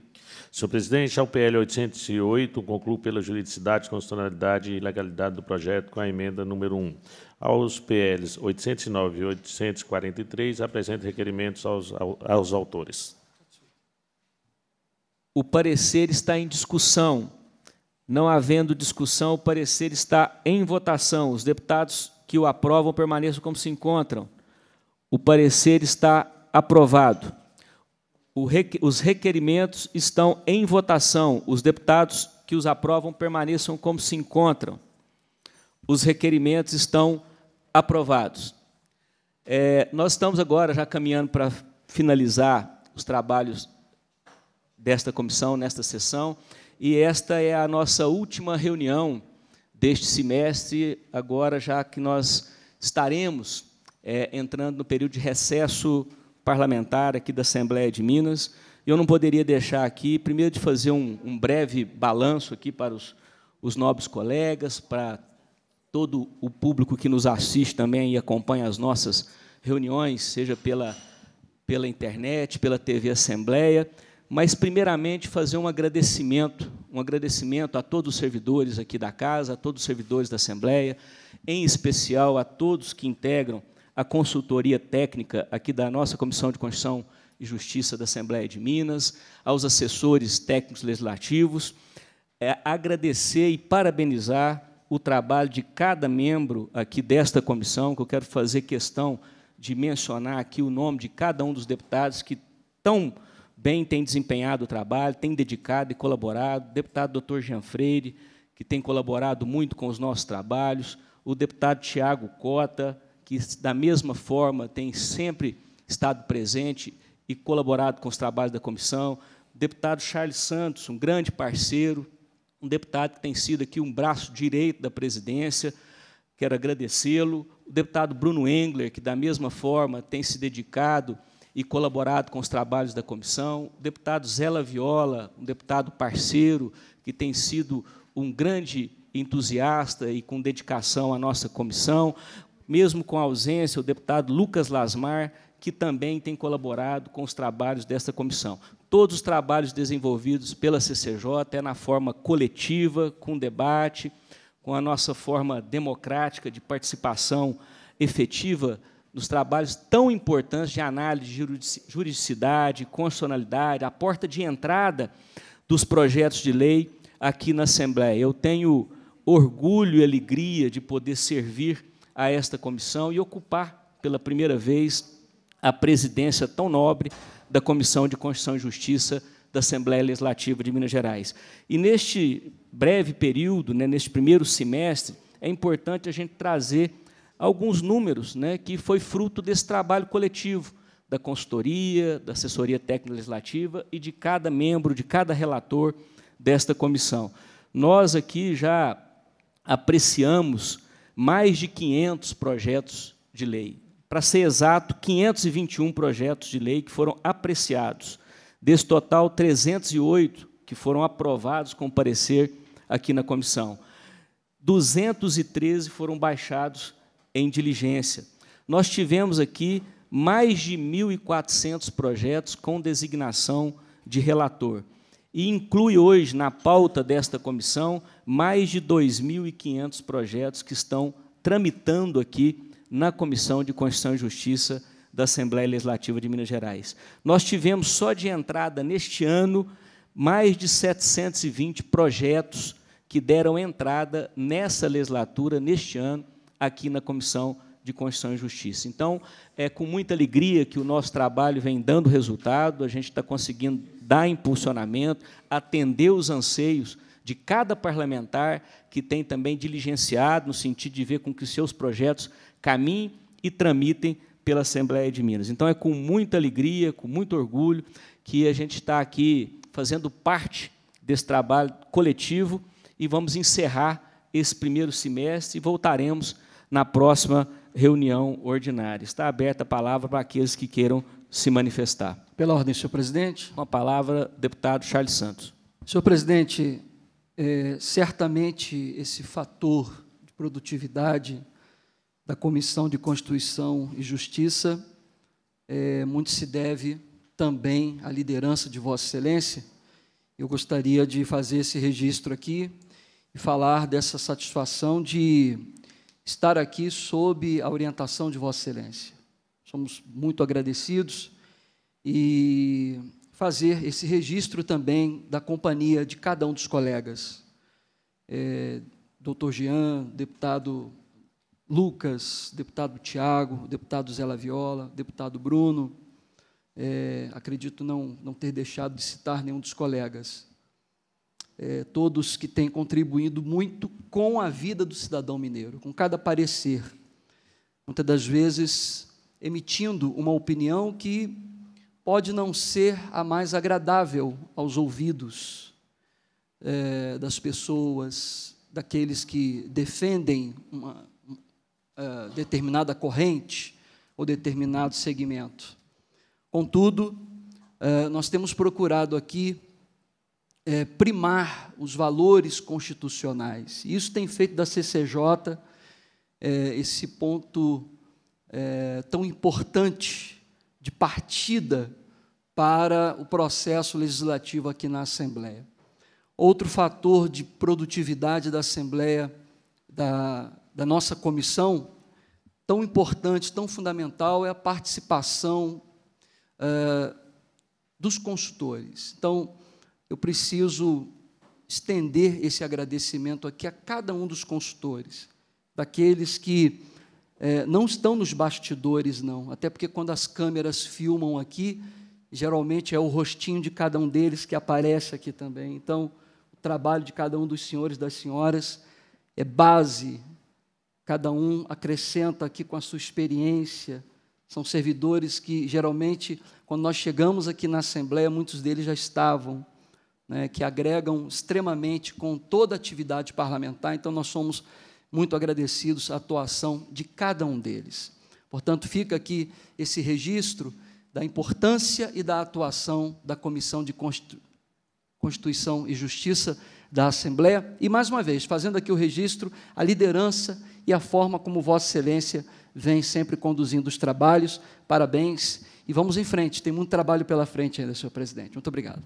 Senhor presidente, ao PL 808, concluo pela juridicidade, constitucionalidade e legalidade do projeto com a emenda número 1. Aos PLs 809 e 843, apresento requerimentos aos, aos autores
o parecer está em discussão. Não havendo discussão, o parecer está em votação. Os deputados que o aprovam permaneçam como se encontram. O parecer está aprovado. Requ os requerimentos estão em votação. Os deputados que os aprovam permaneçam como se encontram. Os requerimentos estão aprovados. É, nós estamos agora já caminhando para finalizar os trabalhos desta comissão, nesta sessão, e esta é a nossa última reunião deste semestre, agora já que nós estaremos é, entrando no período de recesso parlamentar aqui da Assembleia de Minas. Eu não poderia deixar aqui, primeiro, de fazer um, um breve balanço aqui para os, os nobres colegas, para todo o público que nos assiste também e acompanha as nossas reuniões, seja pela, pela internet, pela TV Assembleia mas primeiramente fazer um agradecimento, um agradecimento a todos os servidores aqui da casa, a todos os servidores da Assembleia, em especial a todos que integram a consultoria técnica aqui da nossa Comissão de Constituição e Justiça da Assembleia de Minas, aos assessores técnicos legislativos, é, agradecer e parabenizar o trabalho de cada membro aqui desta comissão, que eu quero fazer questão de mencionar aqui o nome de cada um dos deputados que tão bem tem desempenhado o trabalho, tem dedicado e colaborado, deputado doutor Jean Freire, que tem colaborado muito com os nossos trabalhos, o deputado Tiago Cota, que da mesma forma tem sempre estado presente e colaborado com os trabalhos da comissão, o deputado Charles Santos, um grande parceiro, um deputado que tem sido aqui um braço direito da presidência, quero agradecê-lo, o deputado Bruno Engler, que da mesma forma tem se dedicado e colaborado com os trabalhos da comissão. O deputado Zela Viola, um deputado parceiro, que tem sido um grande entusiasta e com dedicação à nossa comissão. Mesmo com a ausência, o deputado Lucas Lasmar, que também tem colaborado com os trabalhos desta comissão. Todos os trabalhos desenvolvidos pela CCJ é na forma coletiva, com debate, com a nossa forma democrática de participação efetiva nos trabalhos tão importantes de análise de juridicidade, constitucionalidade, a porta de entrada dos projetos de lei aqui na Assembleia. Eu tenho orgulho e alegria de poder servir a esta comissão e ocupar pela primeira vez a presidência tão nobre da Comissão de Constituição e Justiça da Assembleia Legislativa de Minas Gerais. E neste breve período, né, neste primeiro semestre, é importante a gente trazer alguns números né, que foi fruto desse trabalho coletivo da consultoria, da assessoria técnica legislativa e de cada membro, de cada relator desta comissão. Nós aqui já apreciamos mais de 500 projetos de lei. Para ser exato, 521 projetos de lei que foram apreciados. Desse total, 308 que foram aprovados com parecer aqui na comissão. 213 foram baixados em diligência. Nós tivemos aqui mais de 1.400 projetos com designação de relator. E inclui hoje, na pauta desta comissão, mais de 2.500 projetos que estão tramitando aqui na Comissão de Constituição e Justiça da Assembleia Legislativa de Minas Gerais. Nós tivemos só de entrada neste ano mais de 720 projetos que deram entrada nessa legislatura, neste ano, aqui na Comissão de Constituição e Justiça. Então, é com muita alegria que o nosso trabalho vem dando resultado, a gente está conseguindo dar impulsionamento, atender os anseios de cada parlamentar que tem também diligenciado no sentido de ver com que seus projetos caminhem e tramitem pela Assembleia de Minas. Então, é com muita alegria, com muito orgulho, que a gente está aqui fazendo parte desse trabalho coletivo e vamos encerrar esse primeiro semestre e voltaremos na próxima reunião ordinária. Está aberta a palavra para aqueles que queiram se manifestar. Pela ordem, senhor presidente. Com a palavra, deputado Charles Santos.
Senhor presidente, é, certamente esse fator de produtividade da Comissão de Constituição e Justiça é, muito se deve também à liderança de Vossa Excelência. Eu gostaria de fazer esse registro aqui e falar dessa satisfação de estar aqui sob a orientação de Vossa Excelência. Somos muito agradecidos e fazer esse registro também da companhia de cada um dos colegas. É, doutor Jean, deputado Lucas, deputado Tiago, deputado Zé Laviola, deputado Bruno. É, acredito não, não ter deixado de citar nenhum dos colegas. É, todos que têm contribuído muito com a vida do cidadão mineiro, com cada parecer, muitas das vezes emitindo uma opinião que pode não ser a mais agradável aos ouvidos é, das pessoas, daqueles que defendem uma é, determinada corrente ou determinado segmento. Contudo, nós temos procurado aqui é, primar os valores constitucionais. Isso tem feito da CCJ é, esse ponto é, tão importante de partida para o processo legislativo aqui na Assembleia. Outro fator de produtividade da Assembleia, da, da nossa comissão, tão importante, tão fundamental, é a participação é, dos consultores. Então, eu preciso estender esse agradecimento aqui a cada um dos consultores, daqueles que é, não estão nos bastidores, não, até porque quando as câmeras filmam aqui, geralmente é o rostinho de cada um deles que aparece aqui também. Então, o trabalho de cada um dos senhores das senhoras é base, cada um acrescenta aqui com a sua experiência. São servidores que geralmente, quando nós chegamos aqui na Assembleia, muitos deles já estavam né, que agregam extremamente com toda a atividade parlamentar, então nós somos muito agradecidos à atuação de cada um deles. Portanto, fica aqui esse registro da importância e da atuação da Comissão de Constituição e Justiça da Assembleia, e mais uma vez, fazendo aqui o registro, a liderança e a forma como Vossa Excelência vem sempre conduzindo os trabalhos. Parabéns e vamos em frente. Tem muito trabalho pela frente ainda, senhor presidente. Muito obrigado.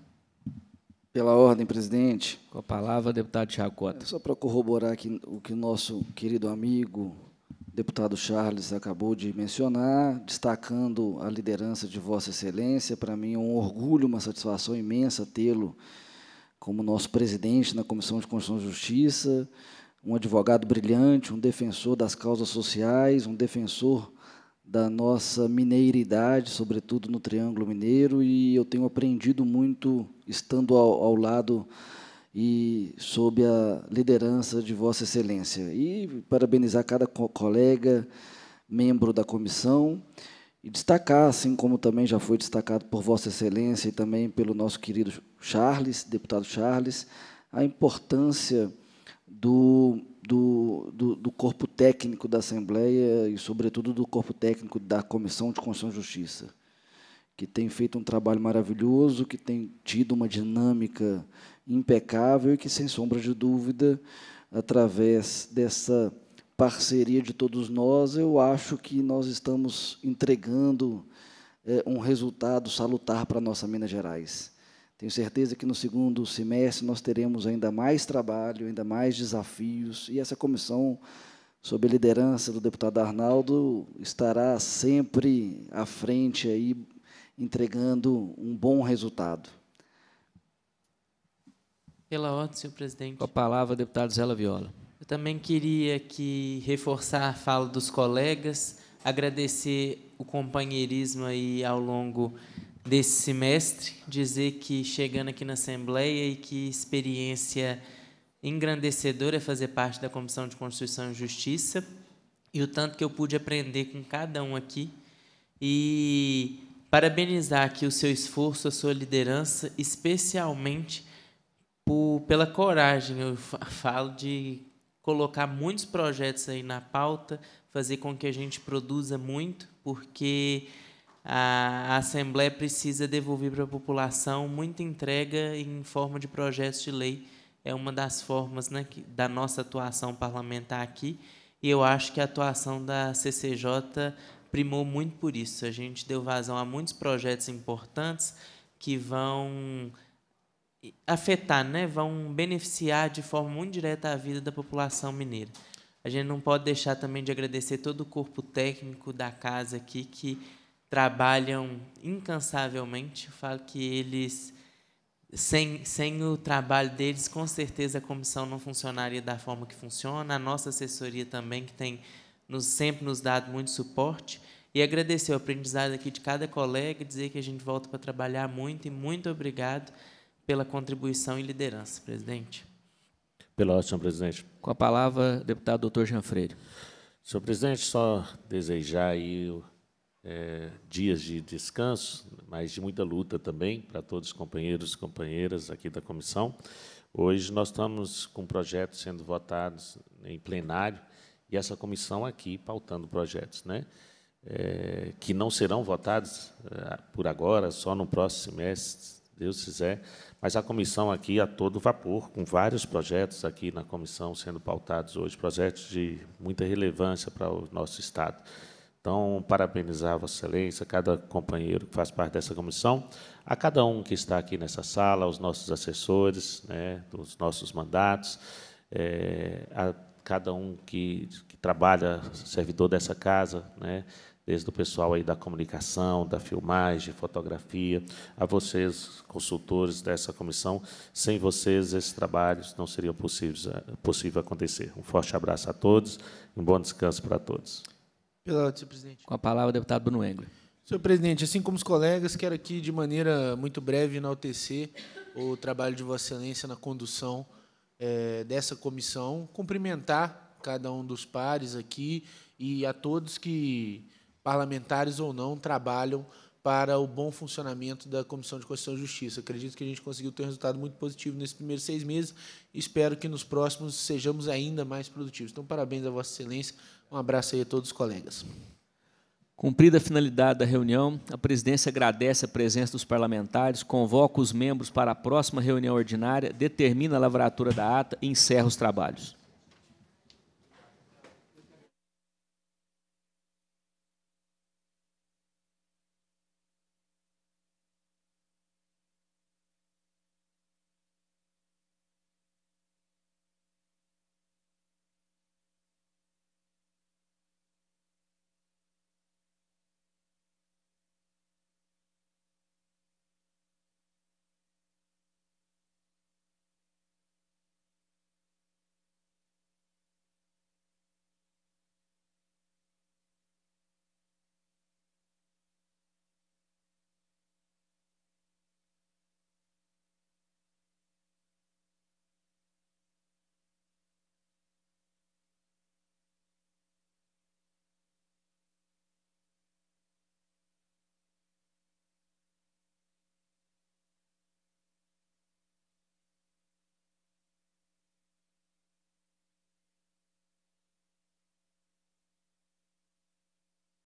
Pela ordem, presidente. Com a palavra, deputado Chacota. É só para corroborar aqui o que o nosso querido amigo, deputado Charles, acabou de mencionar, destacando a liderança de Vossa Excelência. Para mim é um orgulho, uma satisfação imensa tê-lo como nosso presidente na Comissão de Constituição e Justiça, um advogado brilhante, um defensor das causas sociais, um defensor da nossa mineiridade, sobretudo no Triângulo Mineiro, e eu tenho aprendido muito estando ao, ao lado e sob a liderança de Vossa Excelência. E parabenizar cada co colega, membro da comissão, e destacar, assim como também já foi destacado por Vossa Excelência e também pelo nosso querido Charles, deputado Charles, a importância do do, do, do, corpo técnico da Assembleia e, sobretudo, do corpo técnico da Comissão de Constituição e Justiça, que tem feito um trabalho maravilhoso, que tem tido uma dinâmica impecável e que, sem sombra de dúvida, através dessa parceria de todos nós, eu acho que nós estamos entregando é, um resultado salutar para a nossa Minas Gerais. Tenho certeza que no segundo semestre nós teremos ainda mais trabalho, ainda mais desafios, e essa comissão, sob a liderança do deputado Arnaldo, estará sempre à frente aí, entregando um bom resultado.
Pela ordem, senhor presidente. Com
a palavra, deputado Zela Viola.
Eu também queria que reforçar a fala dos colegas, agradecer o companheirismo aí ao longo desse semestre, dizer que chegando aqui na Assembleia e que experiência engrandecedora é fazer parte da Comissão de Constituição e Justiça e o tanto que eu pude aprender com cada um aqui e parabenizar aqui o seu esforço, a sua liderança, especialmente por, pela coragem, eu falo de colocar muitos projetos aí na pauta, fazer com que a gente produza muito, porque a, Assembleia precisa devolver para a população muita entrega em forma de projetos de lei. É uma das formas né, que, da nossa atuação parlamentar aqui. E eu acho que a atuação da CCJ primou muito por isso. A gente deu vazão a muitos projetos importantes que vão afetar, né, vão beneficiar de forma muito direta a vida da população mineira. A gente não pode deixar também de agradecer todo o corpo técnico da casa aqui que trabalham incansavelmente. Eu falo que eles, sem, sem o trabalho deles, com certeza a comissão não funcionaria da forma que funciona. A nossa assessoria também, que tem nos, sempre nos dado muito suporte. E agradecer o aprendizado aqui de cada colega, dizer que a gente volta para trabalhar muito e muito obrigado pela contribuição e liderança, presidente.
Pela ótima, senhor presidente. Com a palavra, deputado doutor Jean Freire. Senhor presidente, só desejar aí é, dias de descanso, mas de muita luta também para todos os companheiros e companheiras aqui da comissão. Hoje nós estamos com projetos sendo votados em plenário e essa comissão aqui pautando projetos, né? É, que não serão votados é, por agora, só no próximo semestre, Deus quiser. Mas a comissão aqui a todo vapor, com vários projetos aqui na comissão sendo pautados hoje, projetos de muita relevância para o nosso estado. Então, parabenizar Vossa Excelência, cada companheiro que faz parte dessa comissão, a cada um que está aqui nessa sala, os nossos assessores, né, dos nossos mandatos, é, a cada um que, que, trabalha, servidor dessa casa, né, desde o pessoal aí da comunicação, da filmagem, fotografia, a vocês, consultores dessa comissão. Sem vocês, esses trabalhos não seriam possíveis, eh, possível acontecer. Um forte abraço a todos um bom descanso para todos.
Pela, senhor presidente. Com a palavra, o deputado Bruno Engler. Senhor presidente, assim como os colegas, quero aqui, de maneira muito breve, enaltecer o trabalho de Vossa Excelência na condução é, dessa comissão, cumprimentar cada um dos pares aqui e a todos que, parlamentares ou não, trabalham para o bom funcionamento da Comissão de Constituição e Justiça. Acredito que a gente conseguiu ter um resultado muito positivo nesses primeiros seis meses. e Espero que nos próximos sejamos ainda mais produtivos. Então, parabéns a Vossa Excelência. Um abraço aí a todos os colegas.
Cumprida a finalidade da reunião, a presidência agradece a presença dos parlamentares, convoca os membros para a próxima reunião ordinária, determina a lavratura da ata e encerra os trabalhos.